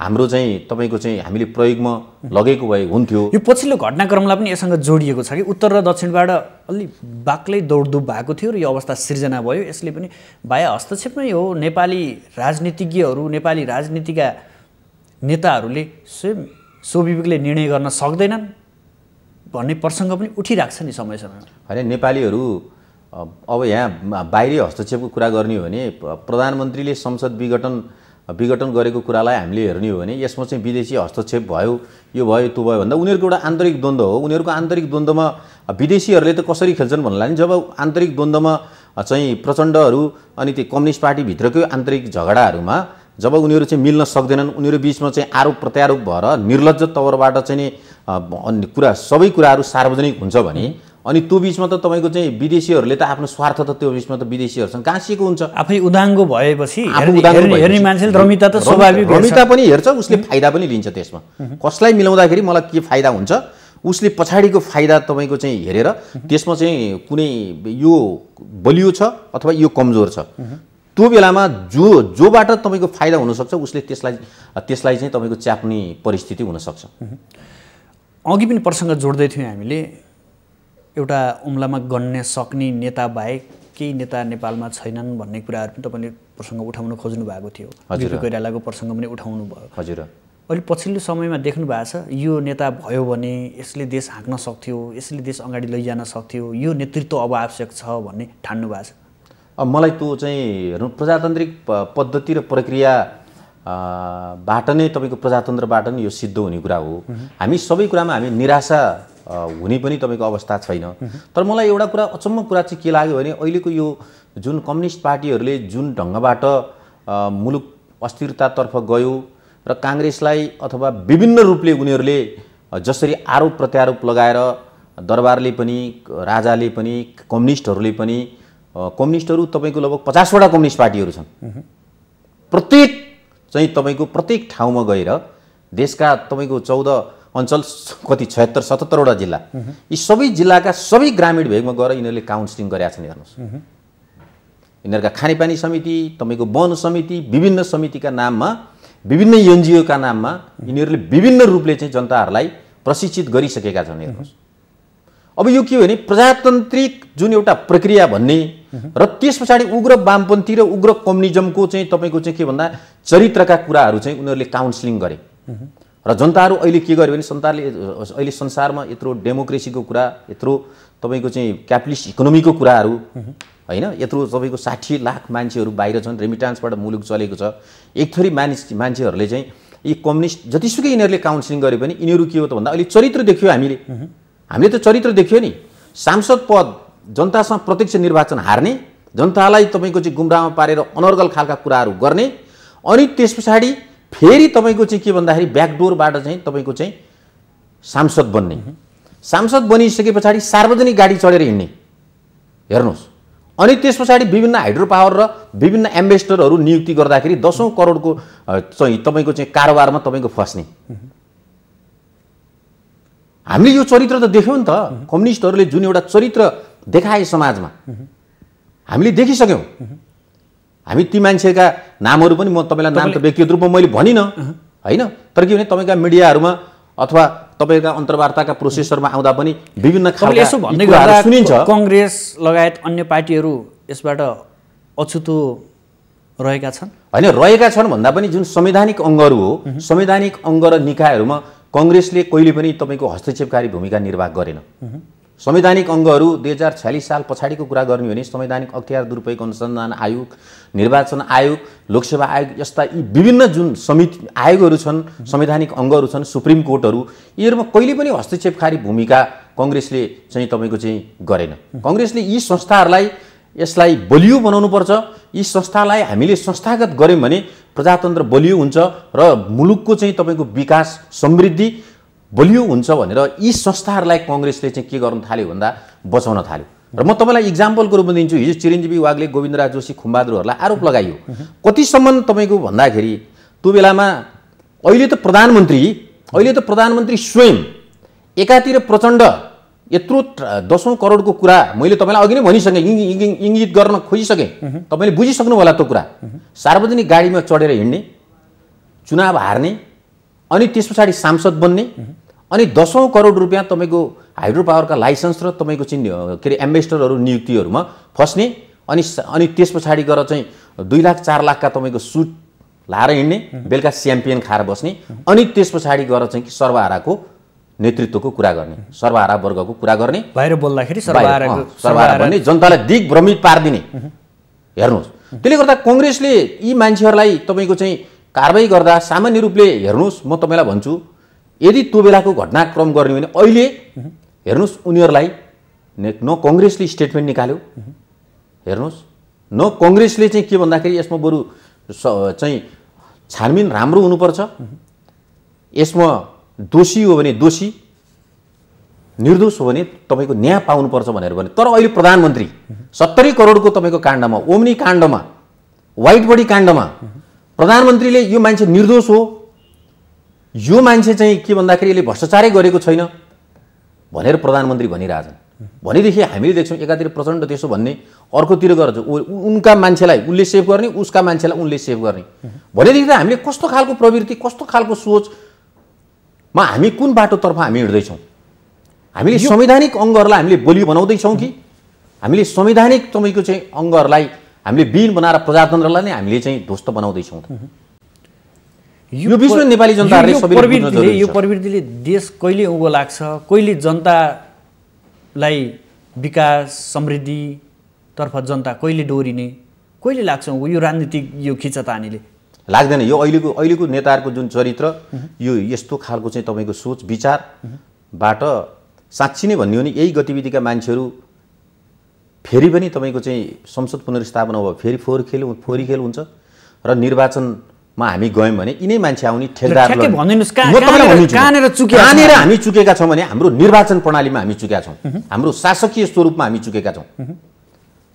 हाम्रो चाहिँ तपाईँको चाहिँ हामीले प्रयोगमा लगेको भए हुन्थ्यो यो पछिल्लो घटनाक्रमलाई पनि यससँग जोडिएको छ कि उत्तर र दक्षिणबाट अलि बाक्लै दौडधुप भएको थियो र यो अवस्था सिर्जना भयो यसले पनि बाह्य हस्तक्षेप नै हो नेपाली राजनीतिज्ञहरू नेपाली राजनीतिका नेताहरूले स्वयं स्वविवेकले निर्णय गर्न सक्दैनन् भन्ने प्रसङ्ग पनि उठिरहेको छ नि समय समयमा होइन नेपालीहरू अब यहाँ बाहिरी हस्तक्षेपको कुरा गर्ने हो भने प्रधानमन्त्रीले संसद विघटन विघटन गरेको कुरालाई हामीले हेर्ने हो भने यसमा चाहिँ विदेशी हस्तक्षेप भयो यो भयो त्यो भयो भन्दा उनीहरूको एउटा आन्तरिक द्वन्द्व हो उनीहरूको आन्तरिक द्वन्द्वमा विदेशीहरूले त कसरी खेल्छन् भन्नुलाई नि जब आन्तरिक द्वन्द्वमा चाहिँ प्रचण्डहरू अनि त्यो कम्युनिस्ट पार्टीभित्रकै आन्तरिक झगडाहरूमा जब उनीहरू चाहिँ मिल्न सक्दैनन् उनीहरू बिचमा चाहिँ आरोप प्रत्यारोप भएर निर्लज तवरबाट चाहिँ नि कुरा सबै कुराहरू सार्वजनिक हुन्छ भने अनि त्यो बिचमा त तपाईँको चाहिँ विदेशीहरूले त आफ्नो स्वार्थ त त्यो बिचमा त विदेशीहरूसँग गाँसिएको हुन्छ आफै उदाङ्गो भएपछि हेर्ने मान्छेले रमिता त स्वाभाविक रमिता पनि हेर्छ उसले फाइदा पनि लिन्छ त्यसमा कसलाई मिलाउँदाखेरि मलाई के फाइदा हुन्छ उसले पछाडिको फाइदा तपाईँको चाहिँ हेरेर त्यसमा चाहिँ कुनै यो बलियो छ अथवा यो कमजोर छ त्यो बेलामा जो जोबाट तपाईँको फाइदा हुनसक्छ उसले त्यसलाई त्यसलाई चाहिँ तपाईँको च्याप्ने परिस्थिति हुनसक्छ अघि पनि प्रसङ्ग जोड्दै थियौँ हामीले एउटा उम्लामा गण्य सक्ने नेता बाहेक केही नेता नेपालमा छैनन् भन्ने कुराहरू पनि तपाईँले प्रसङ्ग उठाउन खोज्नु भएको थियो हजुर कोइरालाको प्रसङ्ग पनि उठाउनु भयो हजुर अहिले पछिल्लो समयमा देख्नु भएको छ यो नेता भयो भने यसले देश हाँक्न सक्थ्यो यसले देश अगाडि लैजान सक्थ्यो यो नेतृत्व अब आवश्यक छ भन्ने ठान्नु भएको छ मलाई त्यो चाहिँ हेर्नु प्रजातान्त्रिक पद्धति र प्रक्रिया बाट नै तपाईँको प्रजातन्त्रबाट नै यो सिद्ध हुने कुरा हो हामी सबै कुरामा हामी निराशा हुने पनि तपाईँको अवस्था छैन तर मलाई एउटा कुरा अचम्म कुरा चाहिँ के लाग्यो भने अहिलेको यो जुन कम्युनिस्ट पार्टीहरूले जुन ढङ्गबाट मुलुक अस्थिरतातर्फ गयो र काङ्ग्रेसलाई अथवा विभिन्न रूपले उनीहरूले जसरी आरोप प्रत्यारोप लगाएर दरबारले पनि राजाले पनि कम्युनिस्टहरूले पनि कम्युनिस्टहरू तपाईँको लगभग पचासवटा कम्युनिस्ट पार्टीहरू छन् प्रत्येक चाहिँ तपाईँको प्रत्येक ठाउँमा गएर देशका तपाईँको चौध अञ्चल कति छयत्तर सतहत्तरवटा जिल्ला यी सबै जिल्लाका सबै ग्रामीण भेगमा गएर यिनीहरूले काउन्सिलिङ गरेका छन् हेर्नुहोस् यिनीहरूका खानेपानी समिति तपाईँको वन समिति विभिन्न समितिका नाममा विभिन्न एनजिओका नाममा यिनीहरूले विभिन्न रूपले चाहिँ जनताहरूलाई प्रशिक्षित गरिसकेका छन् हेर्नुहोस् अब यो के हो भने प्रजातान्त्रिक जुन एउटा प्रक्रिया भन्ने र त्यस पछाडि उग्र वामपन्थी र उग्र कम्युनिजमको चाहिँ तपाईँको चाहिँ के भन्दा चरित्रका कुराहरू चाहिँ उनीहरूले काउन्सिलिङ गरे र जनताहरू अहिले के गर्यो भने संसारले अहिले संसारमा यत्रो डेमोक्रेसीको कुरा यत्रो तपाईँको चाहिँ क्यापिटलिस्ट इकोनोमीको कुराहरू होइन यत्रो तपाईँको साठी लाख मान्छेहरू बाहिर छन् रेमिटान्सबाट मुलुक चलेको छ एक थरी मानिस मान्छेहरूले चाहिँ यी कम्युनिस्ट जतिसुकै यिनीहरूले काउन्सिलिङ गरे पनि यिनीहरू के हो त भन्दा अहिले चरित्र देखियो हामीले हामीले त चरित्र देखियो नि सांसद पद जनतासँग प्रत्यक्ष निर्वाचन हार्ने जनतालाई तपाईँको चाहिँ गुमराहमा पारेर अनर्गल खालका कुराहरू गर्ने अनि त्यस पछाडि फेरि तपाईँको चाहिँ के भन्दाखेरि ब्याकडोरबाट चाहिँ तपाईँको चाहिँ सांसद बन्ने सांसद बनिसके पछाडि सार्वजनिक गाडी चढेर हिँड्ने हेर्नुहोस् अनि त्यस पछाडि विभिन्न हाइड्रो पावर र विभिन्न एम्बेसडरहरू नियुक्ति गर्दाखेरि दसौँ करोडको चाहिँ तपाईँको चाहिँ कारोबारमा तपाईँको फस्ने हामीले यो चरित्र त देख्यौँ नि त कम्युनिस्टहरूले जुन एउटा चरित्र देखाए समाजमा हामीले देखिसक्यौँ हामी ती मान्छेका नामहरू पनि म तपाईँलाई नाम त व्यक्तिगत रूपमा मैले भनिनँ होइन तर के भने तपाईँका मिडियाहरूमा अथवा तपाईँका अन्तर्वार्ताका प्रोसेसरमा आउँदा पनि विभिन्न यसो भन्ने सुनिन्छ कङ्ग्रेस लगायत अन्य पार्टीहरू यसबाट अछुतो रहेका छन् होइन रहेका छन् भन्दा पनि जुन संवैधानिक अङ्गहरू हो संवैधानिक अङ्ग र निकायहरूमा कङ्ग्रेसले कहिले पनि तपाईँको हस्तक्षेपकारी भूमिका निर्वाह गरेन संवैधानिक अङ्गहरू दुई हजार छ्यालिस साल पछाडिको कुरा गर्ने हो भने संवैधानिक अख्तियार दुरुपयोग अनुसन्धान आयोग निर्वाचन आयोग लोकसेवा आयोग यस्ता यी विभिन्न जुन समिति आयोगहरू छन् संवैधानिक अङ्गहरू छन् सुप्रिम कोर्टहरू यीहरूमा कहिले पनि हस्तक्षेपकारी भूमिका कङ्ग्रेसले चाहिँ तपाईँको चाहिँ गरेन कङ्ग्रेसले यी संस्थाहरूलाई यसलाई बलियो बनाउनुपर्छ यी संस्थालाई हामीले संस्थागत गऱ्यौँ भने प्रजातन्त्र बलियो हुन्छ र मुलुकको चाहिँ तपाईँको विकास समृद्धि बलियो हुन्छ भनेर यी संस्थाहरूलाई कङ्ग्रेसले चाहिँ के गर्नु थाल्यो भन्दा बचाउन थाल्यो र म तपाईँलाई इक्जाम्पलको रूपमा दिन्छु हिजो चिरञ्जीवी वागले गोविन्दराज जोशी खुम्बादुरहरूलाई आरोप लगाइयो कतिसम्म तपाईँको भन्दाखेरि त्यो बेलामा अहिले त प्रधानमन्त्री अहिले त प्रधानमन्त्री स्वयं एकातिर प्रचण्ड यत्रो दसौँ करोडको कुरा मैले तपाईँलाई अघि नै भनिसकेँ इङ्गित गर्न खोजिसकेँ तपाईँले बुझिसक्नु होला त्यो कुरा सार्वजनिक गाडीमा चढेर हिँड्ने चुनाव हार्ने अनि त्यस पछाडि सांसद बन्ने अनि दसौँ करोड रुपियाँ तपाईँको हाइड्रो पावरका लाइसेन्स र तपाईँको चाहिँ के अरे एम्बेसडरहरू नियुक्तिहरूमा फस्ने अनि अनि त्यस पछाडि गएर चाहिँ दुई लाख चार लाखका तपाईँको सुट लाएर हिँड्ने बेलुका च्याम्पियन खाएर बस्ने अनि त्यस पछाडि गएर चाहिँ कि सर्वहाराको नेतृत्वको कुरा गर्ने सर्वहारा वर्गको कुरा गर्ने बाहिर बोल्दाखेरि सर्वहारा भन्ने जनतालाई दिग्भ्रमित पारिदिने हेर्नुहोस् त्यसले गर्दा कङ्ग्रेसले यी मान्छेहरूलाई तपाईँको चाहिँ कारवाही गर्दा सामान्य रूपले हेर्नुहोस् म तपाईँलाई भन्छु यदि त्यो बेलाको घटनाक्रम गर्ने भने अहिले हेर्नुहोस् उनीहरूलाई न कङ्ग्रेसले स्टेटमेन्ट निकाल्यो हेर्नुहोस् न कङ्ग्रेसले चाहिँ के भन्दाखेरि यसमा बरु चाहिँ छानबिन राम्रो हुनुपर्छ यसमा दोषी हो भने दोषी निर्दोष हो भने तपाईँको न्याय पाउनुपर्छ भनेर भने तर अहिले प्रधानमन्त्री सत्तरी करोडको तपाईँको काण्डमा ओम्नी काण्डमा वाइट बडी काण्डमा प्रधानमन्त्रीले यो मान्छे निर्दोष हो यो मान्छे चाहिँ के भन्दाखेरि यसले भ्रष्टाचारै गरेको छैन भनेर प्रधानमन्त्री भनिरहेछन् भनेदेखि हामीले देख्छौँ एकातिर प्रचण्ड त्यसो भन्ने अर्कोतिर गर्छ उनका मान्छेलाई उसले सेभ गर्ने उसका मान्छेलाई उनले सेभ गर्ने भनेदेखि त हामीले कस्तो खालको प्रवृत्ति कस्तो खालको सोचमा हामी कुन बाटोतर्फ हामी हिँड्दैछौँ हामीले संवैधानिक अङ्गहरूलाई हामीले बोली बनाउँदैछौँ कि हामीले संवैधानिक तपाईँको चाहिँ अङ्गहरूलाई हामीले बिल बनाएर प्रजातन्त्रलाई नै हामीले चाहिँ ध्वस्त बनाउँदैछौँ यो विश्व नेपाली जनताहरूले यो प्रवृत्तिले देश कहिले उँभो लाग्छ कहिले जनतालाई विकास समृद्धितर्फ जनता कहिले डोरिने कहिले लाग्छ यो राजनीतिक यो खिचतानीले लाग्दैन यो अहिलेको अहिलेको नेताहरूको जुन चरित्र यो यस्तो खालको चाहिँ तपाईँको सोच विचारबाट साँच्ची नै भन्ने भने यही गतिविधिका मान्छेहरू फेरि पनि तपाईँको चाहिँ संसद पुनर्स्थापना भयो फेरि फोहोर खेल फोहोरी खेल हुन्छ र निर्वाचनमा हामी गयौँ भने यिनै मान्छे आउने ठेकदार हामी चुकेका छौँ भने हाम्रो निर्वाचन प्रणालीमा हामी चुकेका छौँ हाम्रो शासकीय स्वरूपमा हामी चुकेका छौँ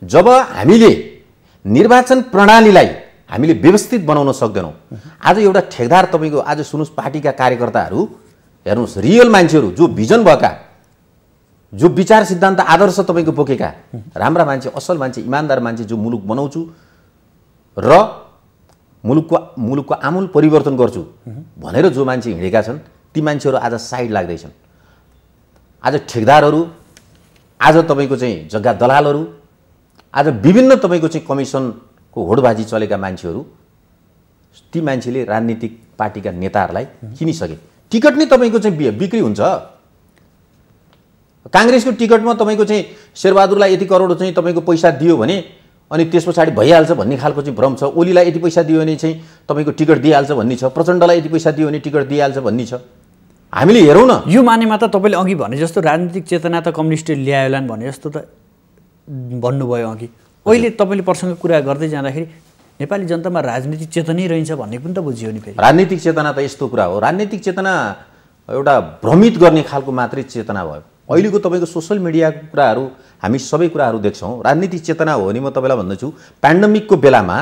जब हामीले निर्वाचन प्रणालीलाई हामीले व्यवस्थित बनाउन सक्दैनौँ आज एउटा ठेकदार तपाईँको आज सुन्नुहोस् पार्टीका कार्यकर्ताहरू हेर्नुहोस् रियल मान्छेहरू जो भिजन भएका जो विचार सिद्धान्त आदर्श तपाईँको बोकेका राम्रा मान्छे असल मान्छे इमान्दार मान्छे जो मुलुक बनाउँछु र मुलुकको मुलुकको आमूल परिवर्तन गर्छु भनेर जो मान्छे हिँडेका छन् ती मान्छेहरू आज साइड लाग्दैछन् आज ठेकदारहरू आज तपाईँको चाहिँ जग्गा दलालहरू आज विभिन्न तपाईँको चाहिँ कमिसनको होडबाजी चलेका मान्छेहरू ती मान्छेले राजनीतिक पार्टीका नेताहरूलाई किनिसके टिकट नै तपाईँको चाहिँ बिक्री हुन्छ काङ्ग्रेसको टिकटमा तपाईँको चाहिँ शेरबहादुरलाई यति करोड चाहिँ तपाईँको पैसा दियो भने अनि त्यस पछाडि भइहाल्छ भन्ने खालको चाहिँ भ्रम छ ओलीलाई यति पैसा दियो भने चाहिँ तपाईँको टिकट दिइहाल्छ भन्ने छ प्रचण्डलाई यति पैसा दियो भने टिकट दिइहाल्छ भन्ने छ हामीले हेरौँ न यो मानेमा त तपाईँले अघि भने जस्तो राजनीतिक चेतना त कम्युनिस्टले ल्याएलान् भने जस्तो त भन्नुभयो अघि अहिले तपाईँले प्रसङ्ग कुरा गर्दै जाँदाखेरि नेपाली जनतामा राजनीतिक चेतनै रहन्छ भन्ने पनि त बुझियो नि फेरि राजनीतिक चेतना त यस्तो कुरा हो राजनीतिक चेतना एउटा भ्रमित गर्ने खालको मात्रै चेतना भयो अहिलेको तपाईँको सोसियल मिडियाको कुराहरू हामी सबै कुराहरू देख्छौँ राजनीतिक चेतना हो भने म तपाईँलाई भन्दछु पेन्डेमिकको बेलामा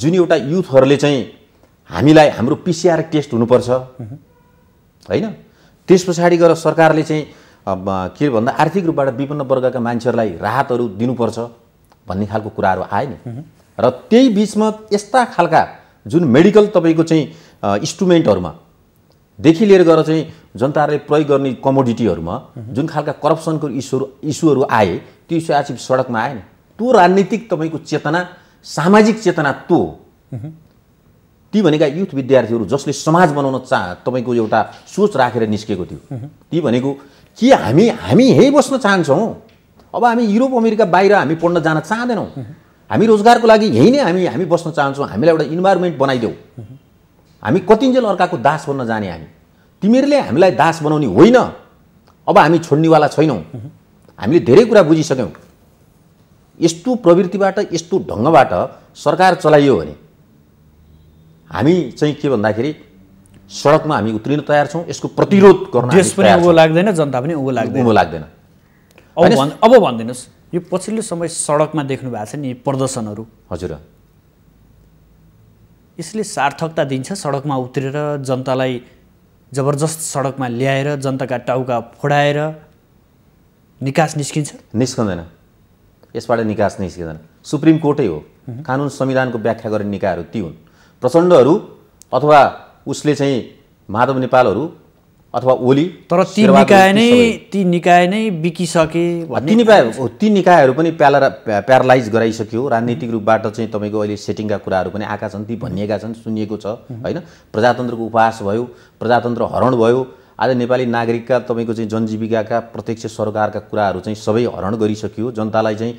जुन एउटा युथहरूले चाहिँ हामीलाई हाम्रो पिसिआर टेस्ट हुनुपर्छ होइन त्यस पछाडि गएर सरकारले चाहिँ के भन्दा आर्थिक रूपबाट विपन्न वर्गका मान्छेहरूलाई राहतहरू दिनुपर्छ भन्ने खालको कुराहरू आयो नि र त्यही बिचमा यस्ता खालका जुन मेडिकल तपाईँको चाहिँ इन्स्ट्रुमेन्टहरूमा देखि लिएर गएर चाहिँ जनताहरूले प्रयोग गर्ने कमोडिटीहरूमा जुन खालका करप्सनको इस्युहरू इस्युहरू आए त्यो इस्यु आज सडकमा आएन त्यो राजनीतिक तपाईँको चेतना सामाजिक चेतना त्यो ती भनेका युथ विद्यार्थीहरू जसले समाज बनाउन चाह तपाईँको एउटा सोच राखेर निस्केको थियो ती भनेको के हामी हामी यहीँ बस्न चाहन्छौँ अब हामी युरोप अमेरिका बाहिर हामी पढ्न जान चाहँदैनौँ हामी रोजगारको लागि यहीँ नै हामी हामी बस्न चाहन्छौँ हामीलाई एउटा इन्भाइरोमेन्ट बनाइदेऊ हामी कतिन्जेल अर्काको दास बन्न जाने हामी तिमीहरूले हामीलाई दास बनाउने होइन अब हामी छोड्नेवाला छैनौँ हामीले धेरै कुरा बुझिसक्यौँ यस्तो प्रवृत्तिबाट यस्तो ढङ्गबाट सरकार चलाइयो भने हामी चाहिँ के भन्दाखेरि सडकमा हामी उत्रिन तयार छौँ यसको प्रतिरोध गर्न देश पनि उँभो लाग्दैन जनता पनि उँभो लाग्दैन उँभो लाग्दैन अब भनिदिनुहोस् यो पछिल्लो समय सडकमा देख्नु भएको छ नि प्रदर्शनहरू हजुर यसले सार्थकता दिन्छ सडकमा उत्रेर जनतालाई जबरजस्त सडकमा ल्याएर जनताका टाउका फोडाएर निकास निस्किन्छ निस्कँदैन यसबाट निकास निस्किँदैन सुप्रिम कोर्टै हो कानुन संविधानको व्याख्या गर्ने निकायहरू ती हुन् प्रचण्डहरू अथवा उसले चाहिँ माधव नेपालहरू अथवा ओली तर ती निकाय नै ती निकाय नै बिकिसके ती निकाय ती निकायहरू पनि प्याला प्यारालाइज गराइसक्यो राजनीतिक रूपबाट चाहिँ तपाईँको अहिले सेटिङका कुराहरू पनि आएका छन् ती भनिएका छन् सुनिएको छ होइन प्रजातन्त्रको उपहास भयो प्रजातन्त्र हरण भयो आज नेपाली नागरिकका तपाईँको चाहिँ जनजीविकाका प्रत्यक्ष सरकारका कुराहरू चाहिँ सबै हरण गरिसक्यो जनतालाई चाहिँ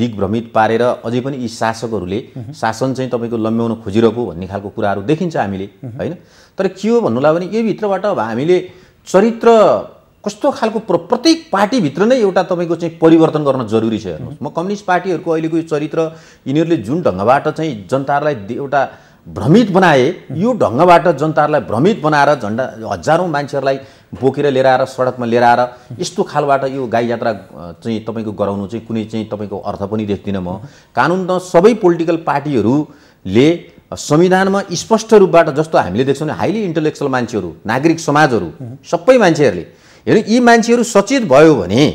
दिग्भ्रमित पारेर अझै पनि यी शासकहरूले शासन चाहिँ तपाईँको लम्ब्याउन खोजिरहेको भन्ने खालको कुराहरू देखिन्छ हामीले होइन तर के हो भन्नुलाई भने यो भित्रबाट अब हामीले चरित्र कस्तो खालको प्र प्रत्येक पार्टीभित्र नै एउटा तपाईँको चाहिँ परिवर्तन गर्न जरुरी छ हेर्नुहोस् म कम्युनिस्ट पार्टीहरूको अहिलेको यो चरित्र यिनीहरूले जुन ढङ्गबाट चाहिँ जनतालाई एउटा भ्रमित बनाए यो ढङ्गबाट जनताहरूलाई भ्रमित बनाएर झन्डा हजारौँ मान्छेहरूलाई बोकेर लिएर आएर सडकमा लिएर आएर यस्तो खालबाट यो गाई यात्रा चाहिँ तपाईँको गराउनु चाहिँ कुनै चाहिँ तपाईँको अर्थ पनि देख्दिनँ म कानुन त सबै पोलिटिकल पार्टीहरूले संविधानमा स्पष्ट रूपबाट जस्तो हामीले देख्छौँ हाइली इन्टेलेक्चुअल मान्छेहरू नागरिक समाजहरू सबै मान्छेहरूले हेर्नु यी मान्छेहरू सचेत भयो भने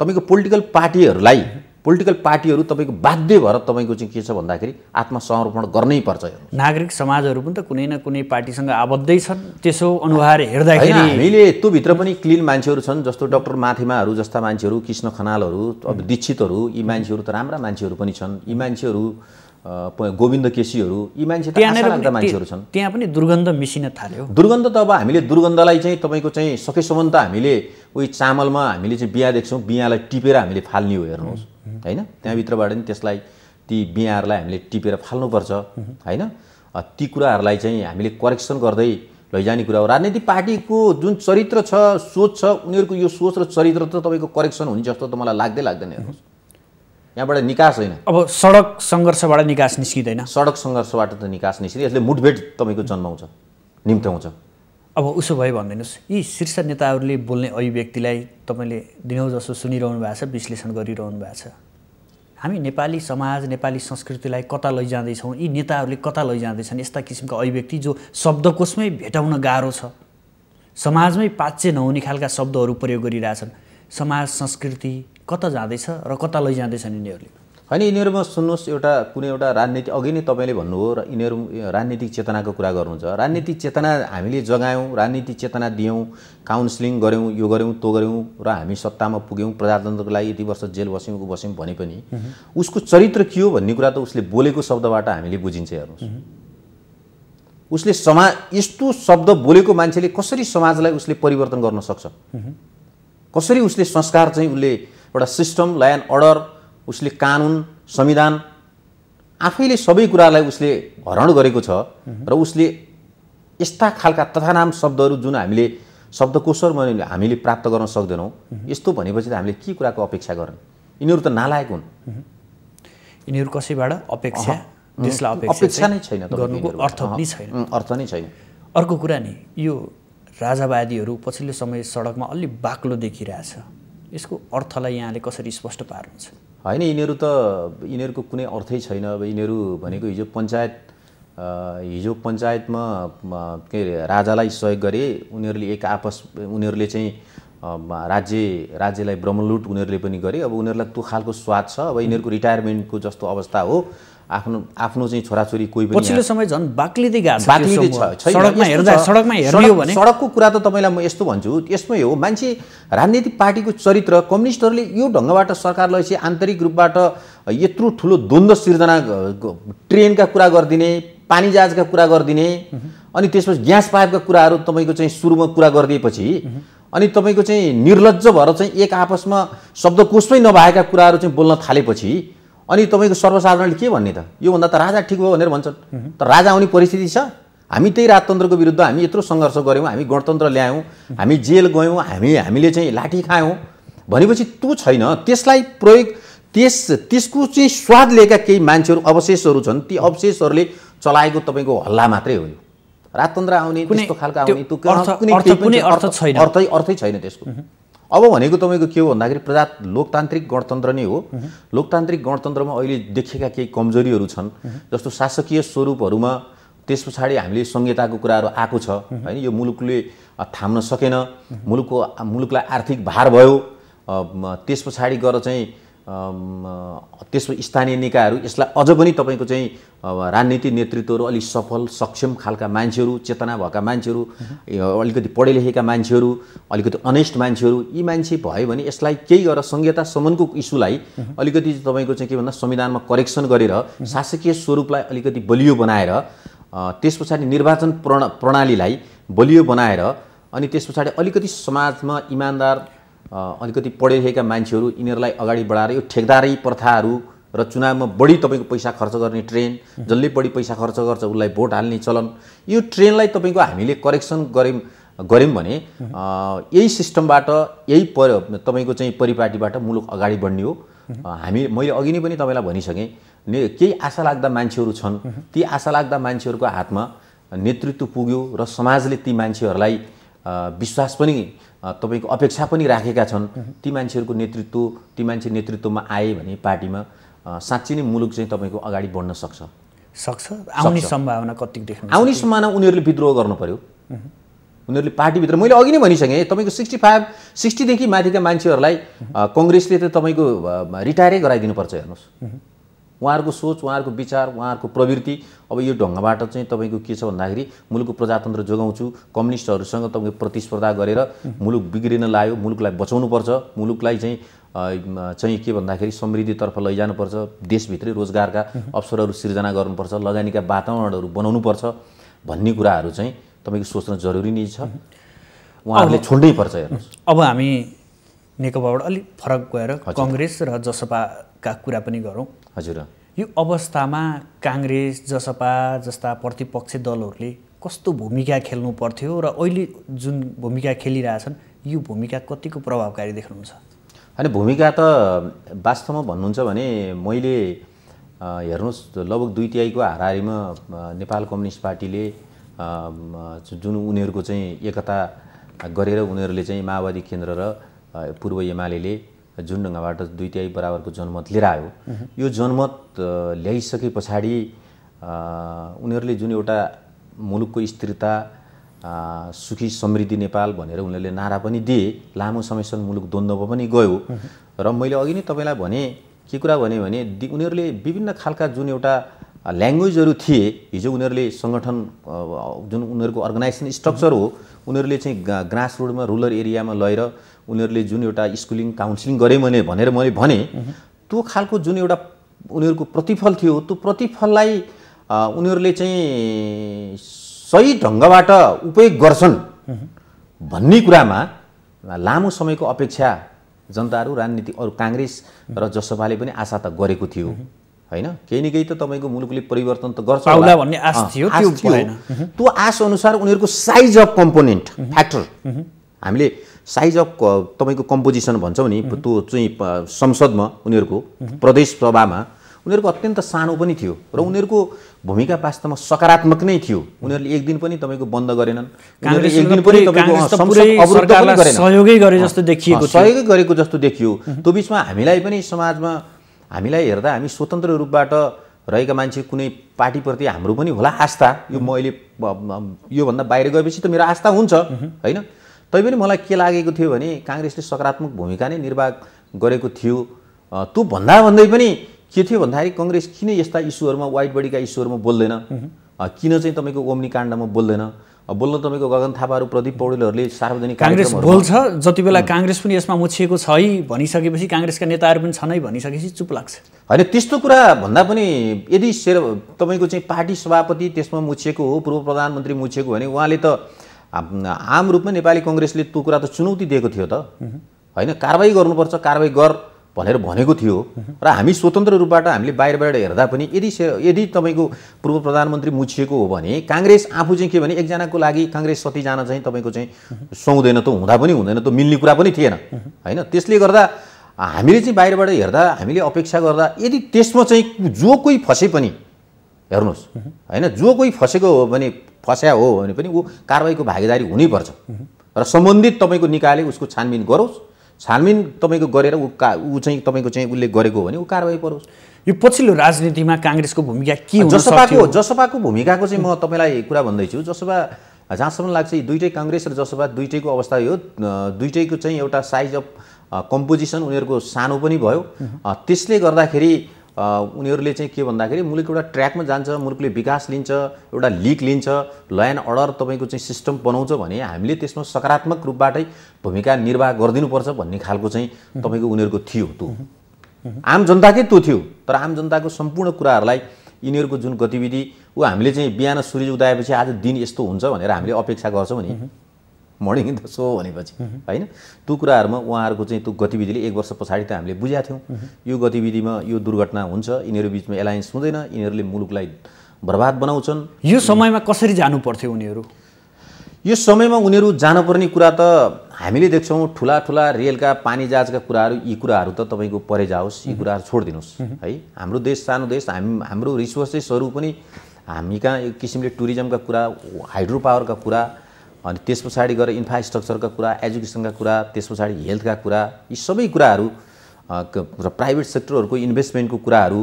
तपाईँको पोलिटिकल पार्टीहरूलाई पोलिटिकल पार्टीहरू तपाईँको बाध्य भएर तपाईँको चाहिँ के छ भन्दाखेरि आत्मसमर्पण गर्नै पर्छ नागरिक समाजहरू पनि त कुनै न कुनै पार्टीसँग आबद्धै छन् त्यसो अनुहार हेर्दाखेरि हामीले त्यो भित्र पनि क्लिन मान्छेहरू छन् जस्तो डक्टर माथेमाहरू जस्ता मान्छेहरू कृष्ण खनालहरू अब दीक्षितहरू यी मान्छेहरू त राम्रा मान्छेहरू पनि छन् यी मान्छेहरू गोविन्द केसीहरू यी मान्छे त्यहाँनिर मान्छेहरू छन् त्यहाँ पनि दुर्गन्ध मिसिन थाल्यो दुर्गन्ध त अब हामीले दुर्गन्धलाई चाहिँ तपाईँको चाहिँ सकेसम्म त हामीले उयो चामलमा हामीले चाहिँ बिहा देख्छौँ बिहालाई टिपेर हामीले फाल्ने हो हेर्नुहोस् होइन त्यहाँभित्रबाट नि त्यसलाई ती बिहाहरूलाई हामीले टिपेर फाल्नुपर्छ होइन ती कुराहरूलाई चाहिँ हामीले करेक्सन गर्दै लैजाने कुरा हो राजनीतिक पार्टीको जुन चरित्र छ सोच छ उनीहरूको यो सोच र चरित्र त तपाईँको करेक्सन हुने जस्तो त मलाई लाग्दै लाग्दैन हेर्नुहोस् यहाँबाट निकास होइन अब सडक सङ्घर्षबाट निकास निस्किँदैन सडक सङ्घर्षबाट त निकास निस्किँदैन यसले मुठभेट तपाईँको जन्माउँछ निम्त्याउँछ अब उसो भयो भनिदिनुहोस् यी शीर्ष नेताहरूले बोल्ने अभिव्यक्तिलाई तपाईँले दिनौ जसो सुनिरहनु भएको छ विश्लेषण गरिरहनु भएको छ हामी नेपाली समाज नेपाली संस्कृतिलाई कता लैजाँदैछौँ यी नेताहरूले कता लैजाँदैछन् यस्ता किसिमका अभिव्यक्ति जो शब्दकोशमै भेटाउन गाह्रो छ समाजमै पाच्य नहुने खालका शब्दहरू प्रयोग गरिरहेछन् समाज संस्कृति कता जाँदैछ र कता लैजाँदैछन् यिनीहरूले होइन यिनीहरूमा सुन्नुहोस् एउटा कुनै एउटा राजनीति अघि नै तपाईँले भन्नुभयो र यिनीहरू राजनीतिक चेतनाको कुरा गर्नुहुन्छ राजनीतिक चेतना हामीले जगायौँ राजनीतिक चेतना दियौँ काउन्सिलिङ गऱ्यौँ यो गऱ्यौँ तो गऱ्यौँ र हामी सत्तामा पुग्यौँ प्रजातन्त्रको लागि यति वर्ष जेल बस्यौँ बस्यौँ भने पनि उसको चरित्र के हो भन्ने कुरा त उसले बोलेको शब्दबाट हामीले बुझिन्छ हेर्नुहोस् उसले समा यस्तो शब्द बोलेको मान्छेले कसरी समाजलाई उसले परिवर्तन गर्न सक्छ कसरी उसले संस्कार चाहिँ उसले एउटा सिस्टम ल एन्ड अर्डर उसले कानुन संविधान आफैले सबै कुरालाई उसले हरण गरेको छ र उसले यस्ता खालका तथानाम शब्दहरू जुन हामीले शब्दकोशर हामीले प्राप्त गर्न सक्दैनौँ यस्तो भनेपछि त हामीले के कुराको अपेक्षा गर्ने यिनीहरू त नालायक हुन् यिनीहरू कसैबाट अपेक्षा त्यसलाई अपेक्षा नै छैन गर्नुको अर्थ पनि छैन अर्थ नै छैन अर्को कुरा नि यो राजावादीहरू पछिल्लो समय सडकमा अलि बाक्लो देखिरहेछ यसको अर्थलाई यहाँले कसरी स्पष्ट पार्नुहुन्छ होइन यिनीहरू त यिनीहरूको कुनै अर्थै छैन अब यिनीहरू भनेको हिजो पञ्चायत हिजो पञ्चायतमा के अरे राजालाई सहयोग गरे उनीहरूले एक आपस उनीहरूले चाहिँ राज्य राज्यलाई ब्रह्मलुट उनीहरूले पनि गरे अब उनीहरूलाई त्यो खालको स्वाद छ अब यिनीहरूको रिटायरमेन्टको जस्तो अवस्था हो आफ्नो आफ्नो चाहिँ छोराछोरी कोही पनि पछिल्लो समय झन् बाक्लिँदै गएको बाक्लिँदै छ सडकमा हेर्दा सडकमा हेर्यो भने सडकको कुरा त तपाईँलाई म यस्तो भन्छु यसमै हो मान्छे राजनीतिक पार्टीको चरित्र कम्युनिस्टहरूले यो ढङ्गबाट सरकारलाई चाहिँ आन्तरिक रूपबाट यत्रो ठुलो द्वन्द्व सिर्जना ट्रेनका कुरा गरिदिने पानी जहाजका कुरा गरिदिने अनि त्यसपछि ग्यास पाइपका कुराहरू तपाईँको चाहिँ सुरुमा कुरा गरिदिएपछि अनि तपाईँको चाहिँ निर्लज्ज भएर चाहिँ एक आपसमा शब्दकोशमै नभएका कुराहरू चाहिँ बोल्न थालेपछि अनि तपाईँको सर्वसाधारणले के भन्ने त योभन्दा त राजा ठिक हो भनेर भन्छन् तर राजा आउने परिस्थिति छ हामी त्यही राजतन्त्रको विरुद्ध हामी यत्रो सङ्घर्ष गऱ्यौँ हामी गणतन्त्र ल्यायौँ हामी जेल गयौँ हामी हामीले चाहिँ लाठी खायौँ भनेपछि त्यो छैन त्यसलाई प्रयोग त्यस त्यसको चाहिँ स्वाद लिएका केही मान्छेहरू अवशेषहरू छन् ती अवशेषहरूले चलाएको तपाईँको हल्ला मात्रै हो यो राजतन्त्र आउने त्यस्तो खालको आउने त्यो कुनै अर्थै छैन त्यसको अब भनेको तपाईँको के हो भन्दाखेरि प्रजा लोकतान्त्रिक गणतन्त्र नै हो लोकतान्त्रिक गणतन्त्रमा अहिले देखेका केही कमजोरीहरू छन् जस्तो शासकीय स्वरूपहरूमा त्यस पछाडि हामीले संहिताको कुराहरू आएको छ होइन यो मुलुकले थाम्न सकेन मुलुकको मुलुकलाई आर्थिक भार भयो त्यस पछाडि गएर चाहिँ त्यसमा स्थानीय निकायहरू यसलाई अझ पनि तपाईँको चाहिँ राजनीति नेतृत्वहरू अलिक सफल सक्षम खालका मान्छेहरू चेतना भएका मान्छेहरू अलिकति पढे लेखेका मान्छेहरू अलिकति अनेस्ट मान्छेहरू यी मान्छे भयो भने यसलाई केही गरेर संहिता समनको इस्युलाई अलिकति तपाईँको चाहिँ के भन्दा संविधानमा करेक्सन गरेर शासकीय स्वरूपलाई अलिकति बलियो बनाएर त्यस पछाडि निर्वाचन प्रण प्रणालीलाई बलियो बनाएर अनि त्यस पछाडि अलिकति समाजमा इमान्दार अलिकति लेखेका मान्छेहरू यिनीहरूलाई अगाडि बढाएर यो ठेकदारी प्रथाहरू र चुनावमा बढी तपाईँको पैसा खर्च गर्ने ट्रेन जसले बढी पैसा खर्च गर्छ उसलाई भोट हाल्ने चलन यो ट्रेनलाई तपाईँको हामीले करेक्सन गऱ्यौँ गऱ्यौँ भने यही सिस्टमबाट यही पर तपाईँको चाहिँ परिपाटीबाट मुलुक अगाडि बढ्ने हो हामी मैले अघि नै पनि तपाईँलाई भनिसकेँ ने केही आशा लाग्दा मान्छेहरू छन् ती आशा लाग्दा मान्छेहरूको हातमा नेतृत्व पुग्यो र समाजले ती मान्छेहरूलाई विश्वास पनि तपाईँको अपेक्षा पनि राखेका छन् ती मान्छेहरूको नेतृत्व ती मान्छे नेतृत्वमा आए भने पार्टीमा साँच्ची नै मुलुक चाहिँ तपाईँको अगाडि बढ्न सक्छ सक्छ आउने सम्भावना कति देख्नु आउने सम्भावना उनीहरूले विद्रोह गर्नु पर्यो उनीहरूले पार्टीभित्र मैले अघि नै भनिसकेँ तपाईँको सिक्सटी फाइभ सिक्सटीदेखि माथिका मान्छेहरूलाई कङ्ग्रेसले त तपाईँको रिटायरै गराइदिनुपर्छ हेर्नुहोस् उहाँहरूको सोच उहाँहरूको विचार उहाँहरूको प्रवृत्ति अब यो ढङ्गबाट चाहिँ तपाईँको के छ भन्दाखेरि मुलुकको प्रजातन्त्र जोगाउँछु कम्युनिस्टहरूसँग तपाईँको प्रतिस्पर्धा गरेर मुलुक बिग्रिन लायो मुलुकलाई बचाउनुपर्छ मुलुकलाई चाहिँ चाहिँ के भन्दाखेरि समृद्धितर्फ लैजानुपर्छ देशभित्रै रोजगारका अवसरहरू सिर्जना गर्नुपर्छ लगानीका वातावरणहरू बनाउनुपर्छ भन्ने कुराहरू चाहिँ तपाईँको सोच्न जरुरी नै छ उहाँहरूले छोड्नै पर्छ हेर्नुहोस् अब हामी नेकपाबाट अलिक फरक गएर कङ्ग्रेस र जसपाका कुरा पनि गरौँ हजुर यो अवस्थामा काङ्ग्रेस जसपा जस्ता प्रतिपक्षी दलहरूले कस्तो भूमिका खेल्नु पर्थ्यो र अहिले जुन भूमिका खेलिरहेछन् यो भूमिका कतिको प्रभावकारी देख्नुहुन्छ होइन भूमिका त वास्तवमा भन्नुहुन्छ भने मैले हेर्नुहोस् लगभग दुई तिहाईको हारिमा नेपाल कम्युनिस्ट पार्टीले जुन उनीहरूको चाहिँ एकता गरेर उनीहरूले चाहिँ माओवादी केन्द्र र पूर्व एमाले जुन ढङ्गबाट दुई तिहाई बराबरको जनमत लिएर आयो यो जनमत ल्याइसके पछाडि उनीहरूले जुन एउटा मुलुकको स्थिरता सुखी समृद्धि नेपाल भनेर उनीहरूले नारा पनि दिए लामो समयसम्म मुलुक द्वन्द्वमा पनि गयो र मैले अघि नै तपाईँलाई भने के कुरा भने भने उनीहरूले विभिन्न खालका जुन एउटा ल्याङ्ग्वेजहरू थिए हिजो उनीहरूले सङ्गठन जुन उनीहरूको अर्गनाइजेसन स्ट्रक्चर हो उनीहरूले चाहिँ ग्रास रोडमा रुरल एरियामा लगेर उनीहरूले जुन एउटा स्कुलिङ काउन्सिलिङ गरेँ मैले भनेर मैले भने त्यो खालको जुन एउटा उनीहरूको प्रतिफल थियो त्यो प्रतिफललाई उनीहरूले चाहिँ सही ढङ्गबाट उपयोग गर्छन् भन्ने कुरामा लामो समयको अपेक्षा जनताहरू राजनीति अरू काङ्ग्रेस र जसपाले पनि आशा त गरेको थियो होइन केही न केही त तपाईँको मुलुकले परिवर्तन त गर्छ भन्ने आश थियो त्यो आश अनुसार उनीहरूको साइज अफ कम्पोनेन्ट फ्याक्टर हामीले साइज अफ तपाईँको कम्पोजिसन भन्छौँ नि त्यो चाहिँ संसदमा उनीहरूको प्रदेश सभामा उनीहरूको अत्यन्त सानो पनि थियो र उनीहरूको भूमिका वास्तवमा सकारात्मक नै थियो उनीहरूले एक दिन पनि तपाईँको बन्द गरेनन् एक दिन पनि सहयोगै गरे जस्तो देखिएको सहयोगै गरेको जस्तो देखियो त्यो बिचमा हामीलाई पनि समाजमा हामीलाई हेर्दा हामी स्वतन्त्र रूपबाट रहेका मान्छे कुनै पार्टीप्रति हाम्रो पनि होला आस्था यो म अहिले योभन्दा बाहिर गएपछि त मेरो आस्था हुन्छ होइन तैपनि मलाई के लागेको थियो भने काङ्ग्रेसले सकारात्मक भूमिका नै निर्वाह गरेको थियो त्यो भन्दा भन्दै पनि के थियो भन्दाखेरि कङ्ग्रेस किन यस्ता इस्युहरूमा वाइट बडीका इस्युहरूमा बोल्दैन किन चाहिँ तपाईँको ओम्नी काण्डमा बोल्दैन बोल्न तपाईँको गगन थापाहरू प्रदीप पौडेलहरूले सार्वजनिक काङ्ग्रेस बोल्छ जति बेला काङ्ग्रेस पनि यसमा मुछिएको छ है भनिसकेपछि काङ्ग्रेसका नेताहरू पनि छन् है भनिसकेपछि चुप लाग्छ होइन त्यस्तो कुरा भन्दा पनि यदि सेर तपाईँको चाहिँ पार्टी सभापति त्यसमा मुछिएको हो पूर्व प्रधानमन्त्री मुछिएको भने उहाँले त आम रूपमा नेपाली कङ्ग्रेसले त्यो कुरा त चुनौती दिएको थियो त होइन कारवाही गर्नुपर्छ कारवाही गर भनेर भनेको थियो र हामी स्वतन्त्र रूपबाट हामीले बाहिरबाट हेर्दा पनि यदि यदि तपाईँको पूर्व प्रधानमन्त्री मुछिएको हो भने काङ्ग्रेस आफू चाहिँ के भने एकजनाको लागि काङ्ग्रेस सतीजना चाहिँ तपाईँको चाहिँ सुहाउँदैन त हुँदा पनि हुँदैन त मिल्ने कुरा पनि थिएन होइन त्यसले गर्दा हामीले चाहिँ बाहिरबाट हेर्दा हामीले अपेक्षा गर्दा यदि त्यसमा चाहिँ जो कोही फसे पनि हेर्नुहोस् होइन जो कोही फसेको हो भने फस्या हो भने पनि ऊ कारवाहीको भागीदारी हुनैपर्छ र सम्बन्धित तपाईँको निकायले उसको छानबिन गरोस् छानबिन तपाईँको गरेर ऊ का ऊ चाहिँ तपाईँको चाहिँ उसले गरेको हो भने ऊ कारवाही परोस् यो पछिल्लो राजनीतिमा काङ्ग्रेसको भूमिका के जसपाको जसपाको भूमिकाको चाहिँ म तपाईँलाई कुरा भन्दैछु जसपा जहाँसम्म लाग्छ दुइटै काङ्ग्रेस र जसपा दुइटैको अवस्था यो दुइटैको चाहिँ एउटा साइज अफ कम्पोजिसन उनीहरूको सानो पनि भयो त्यसले गर्दाखेरि उनीहरूले चाहिँ के भन्दाखेरि मुलुक एउटा ट्र्याकमा जान्छ मुलुकले विकास लिन्छ एउटा लिक लिन्छ ल एन्ड अर्डर तपाईँको चाहिँ सिस्टम बनाउँछ भने हामीले त्यसमा सकारात्मक रूपबाटै भूमिका निर्वाह गरिदिनुपर्छ भन्ने खालको चाहिँ तपाईँको उनीहरूको थियो त्यो आम जनताकै त्यो थियो तर आम जनताको सम्पूर्ण कुराहरूलाई यिनीहरूको जुन गतिविधि ऊ हामीले चाहिँ बिहान सूर्य उदाएपछि आज दिन यस्तो हुन्छ भनेर हामीले अपेक्षा गर्छौँ भने मर्निङ इन द सो भनेपछि होइन त्यो कुराहरूमा उहाँहरूको चाहिँ त्यो गतिविधिले एक वर्ष पछाडि त हामीले बुझाएको थियौँ यो गतिविधिमा यो दुर्घटना हुन्छ यिनीहरू बिचमा एलायन्स हुँदैन यिनीहरूले मुलुकलाई बर्बाद बनाउँछन् यो समयमा कसरी जानु पर्थ्यो उनीहरू यो समयमा उनीहरू जानुपर्ने कुरा त हामीले देख्छौँ ठुला ठुला रेलका पानी जहाजका कुराहरू यी कुराहरू त तपाईँको परे जाओस् यी कुराहरू छोडिदिनुहोस् है हाम्रो देश सानो देश हामी हाम्रो रिसोर्सेसहरू पनि हामी कहाँ एक किसिमले टुरिज्मका कुरा हाइड्रो पावरका कुरा अनि त्यस पछाडि गएर इन्फ्रास्ट्रक्चरका कुरा एजुकेसनका कुरा त्यस पछाडि हेल्थका कुरा यी सबै कुराहरू र प्राइभेट सेक्टरहरूको इन्भेस्टमेन्टको कुराहरू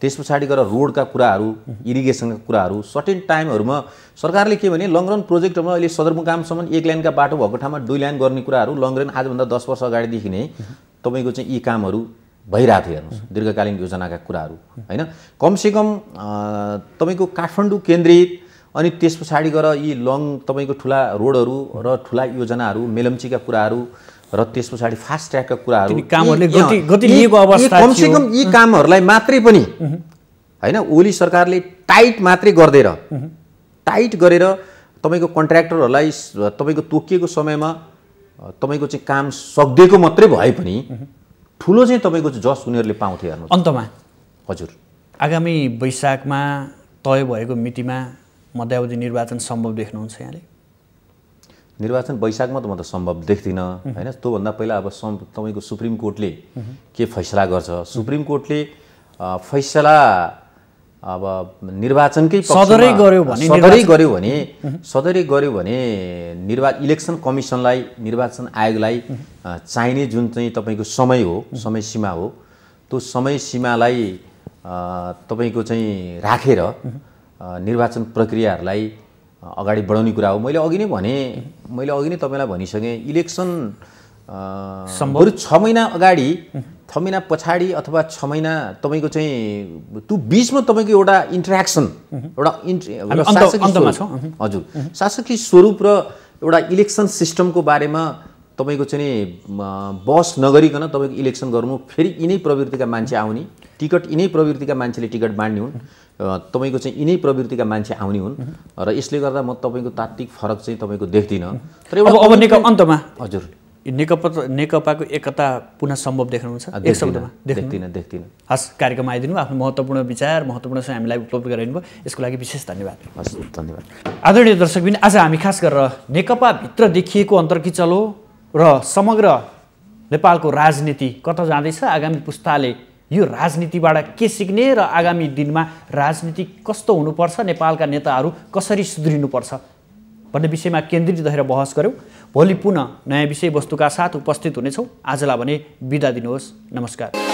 त्यस पछाडि गएर रोडका कुराहरू इरिगेसनका कुराहरू सर्टेन टाइमहरूमा सरकारले के भने लङ रन प्रोजेक्टहरूमा अहिले सदरमुकामसम्म एक लाइनका बाटो भएको ठाउँमा दुई लाइन गर्ने कुराहरू लङ रन आजभन्दा दस वर्ष अगाडिदेखि नै तपाईँको चाहिँ यी कामहरू भइरहेको थियो हेर्नुहोस् दीर्घकालीन योजनाका कुराहरू होइन कमसेकम तपाईँको काठमाडौँ केन्द्रित अनि त्यस पछाडि गएर यी लङ तपाईँको ठुला रोडहरू र ठुला योजनाहरू मेलम्चीका कुराहरू र त्यस पछाडि फास्ट ट्र्याकका कुराहरू कमसेकम यी कामहरूलाई मात्रै पनि होइन ओली सरकारले टाइट मात्रै गरिदिएर टाइट गरेर तपाईँको कन्ट्र्याक्टरहरूलाई तपाईँको तोकिएको समयमा तपाईँको चाहिँ काम सक्दिएको मात्रै भए पनि ठुलो चाहिँ तपाईँको चाहिँ जस उनीहरूले पाउँथे हेर्नु अन्तमा हजुर आगामी वैशाखमा तय भएको मितिमा मध्यावधि निर्वाचन सम्भव देख्नुहुन्छ यहाँले निर्वाचन वैशाखमा त म त सम्भव देख्दिनँ होइन त्योभन्दा पहिला अब सम् तपाईँको सुप्रिम कोर्टले के फैसला गर्छ सुप्रिम कोर्टले फैसला अब निर्वाचनकै सदरै गर्यो भने सदरै गर्यो भने सदरै गर्यो भने निर्वा इलेक्सन कमिसनलाई निर्वाचन आयोगलाई चाहिने जुन चाहिँ तपाईँको समय हो समय सीमा हो त्यो समय सीमालाई तपाईँको चाहिँ राखेर निर्वाचन प्रक्रियाहरूलाई अगाडि बढाउने कुरा हो मैले अघि नै भने मैले अघि नै तपाईँलाई भनिसकेँ इलेक्सन बरु छ महिना अगाडि छ महिना पछाडि अथवा छ महिना तपाईँको चाहिँ त्यो बिचमा तपाईँको एउटा इन्ट्रेक्सन एउटा छ हजुर शासकीय स्वरूप र एउटा इलेक्सन सिस्टमको बारेमा तपाईँको चाहिँ बस नगरिकन तपाईँको इलेक्सन गर्नु फेरि यिनै प्रवृत्तिका मान्छे आउने टिकट यिनै प्रवृत्तिका मान्छेले टिकट बाँड्ने हुन् तपाईँको चाहिँ यिनै प्रवृत्तिका मान्छे आउने हुन् र यसले गर्दा म तपाईँको तात्विक फरक चाहिँ तपाईँको देख्दिनँ तर एउटा अब नेकपा अन्तमा हजुर नेकपा नेकपाको एकता पुनः सम्भव देख्नुहुन्छ एक शब्दमा देख्दिनँ देख्दिनँ हस् कार्यक्रम आइदिनु आफ्नो महत्त्वपूर्ण विचार महत्त्वपूर्ण समय हामीलाई उपलब्ध गराइदिनु भयो यसको लागि विशेष धन्यवाद हस् धन्यवाद आदरणीय दर्शकबिन आज हामी खास गरेर नेकपाभित्र देखिएको अन्तर्किचलो र समग्र नेपालको राजनीति कता जाँदैछ आगामी पुस्ताले यो राजनीतिबाट के सिक्ने र आगामी दिनमा राजनीति कस्तो हुनुपर्छ नेपालका नेताहरू कसरी सुध्रिनुपर्छ भन्ने विषयमा केन्द्रित रहेर बहस गऱ्यौँ भोलि पुनः नयाँ विषयवस्तुका साथ उपस्थित हुनेछौँ आजलाई भने बिदा दिनुहोस् नमस्कार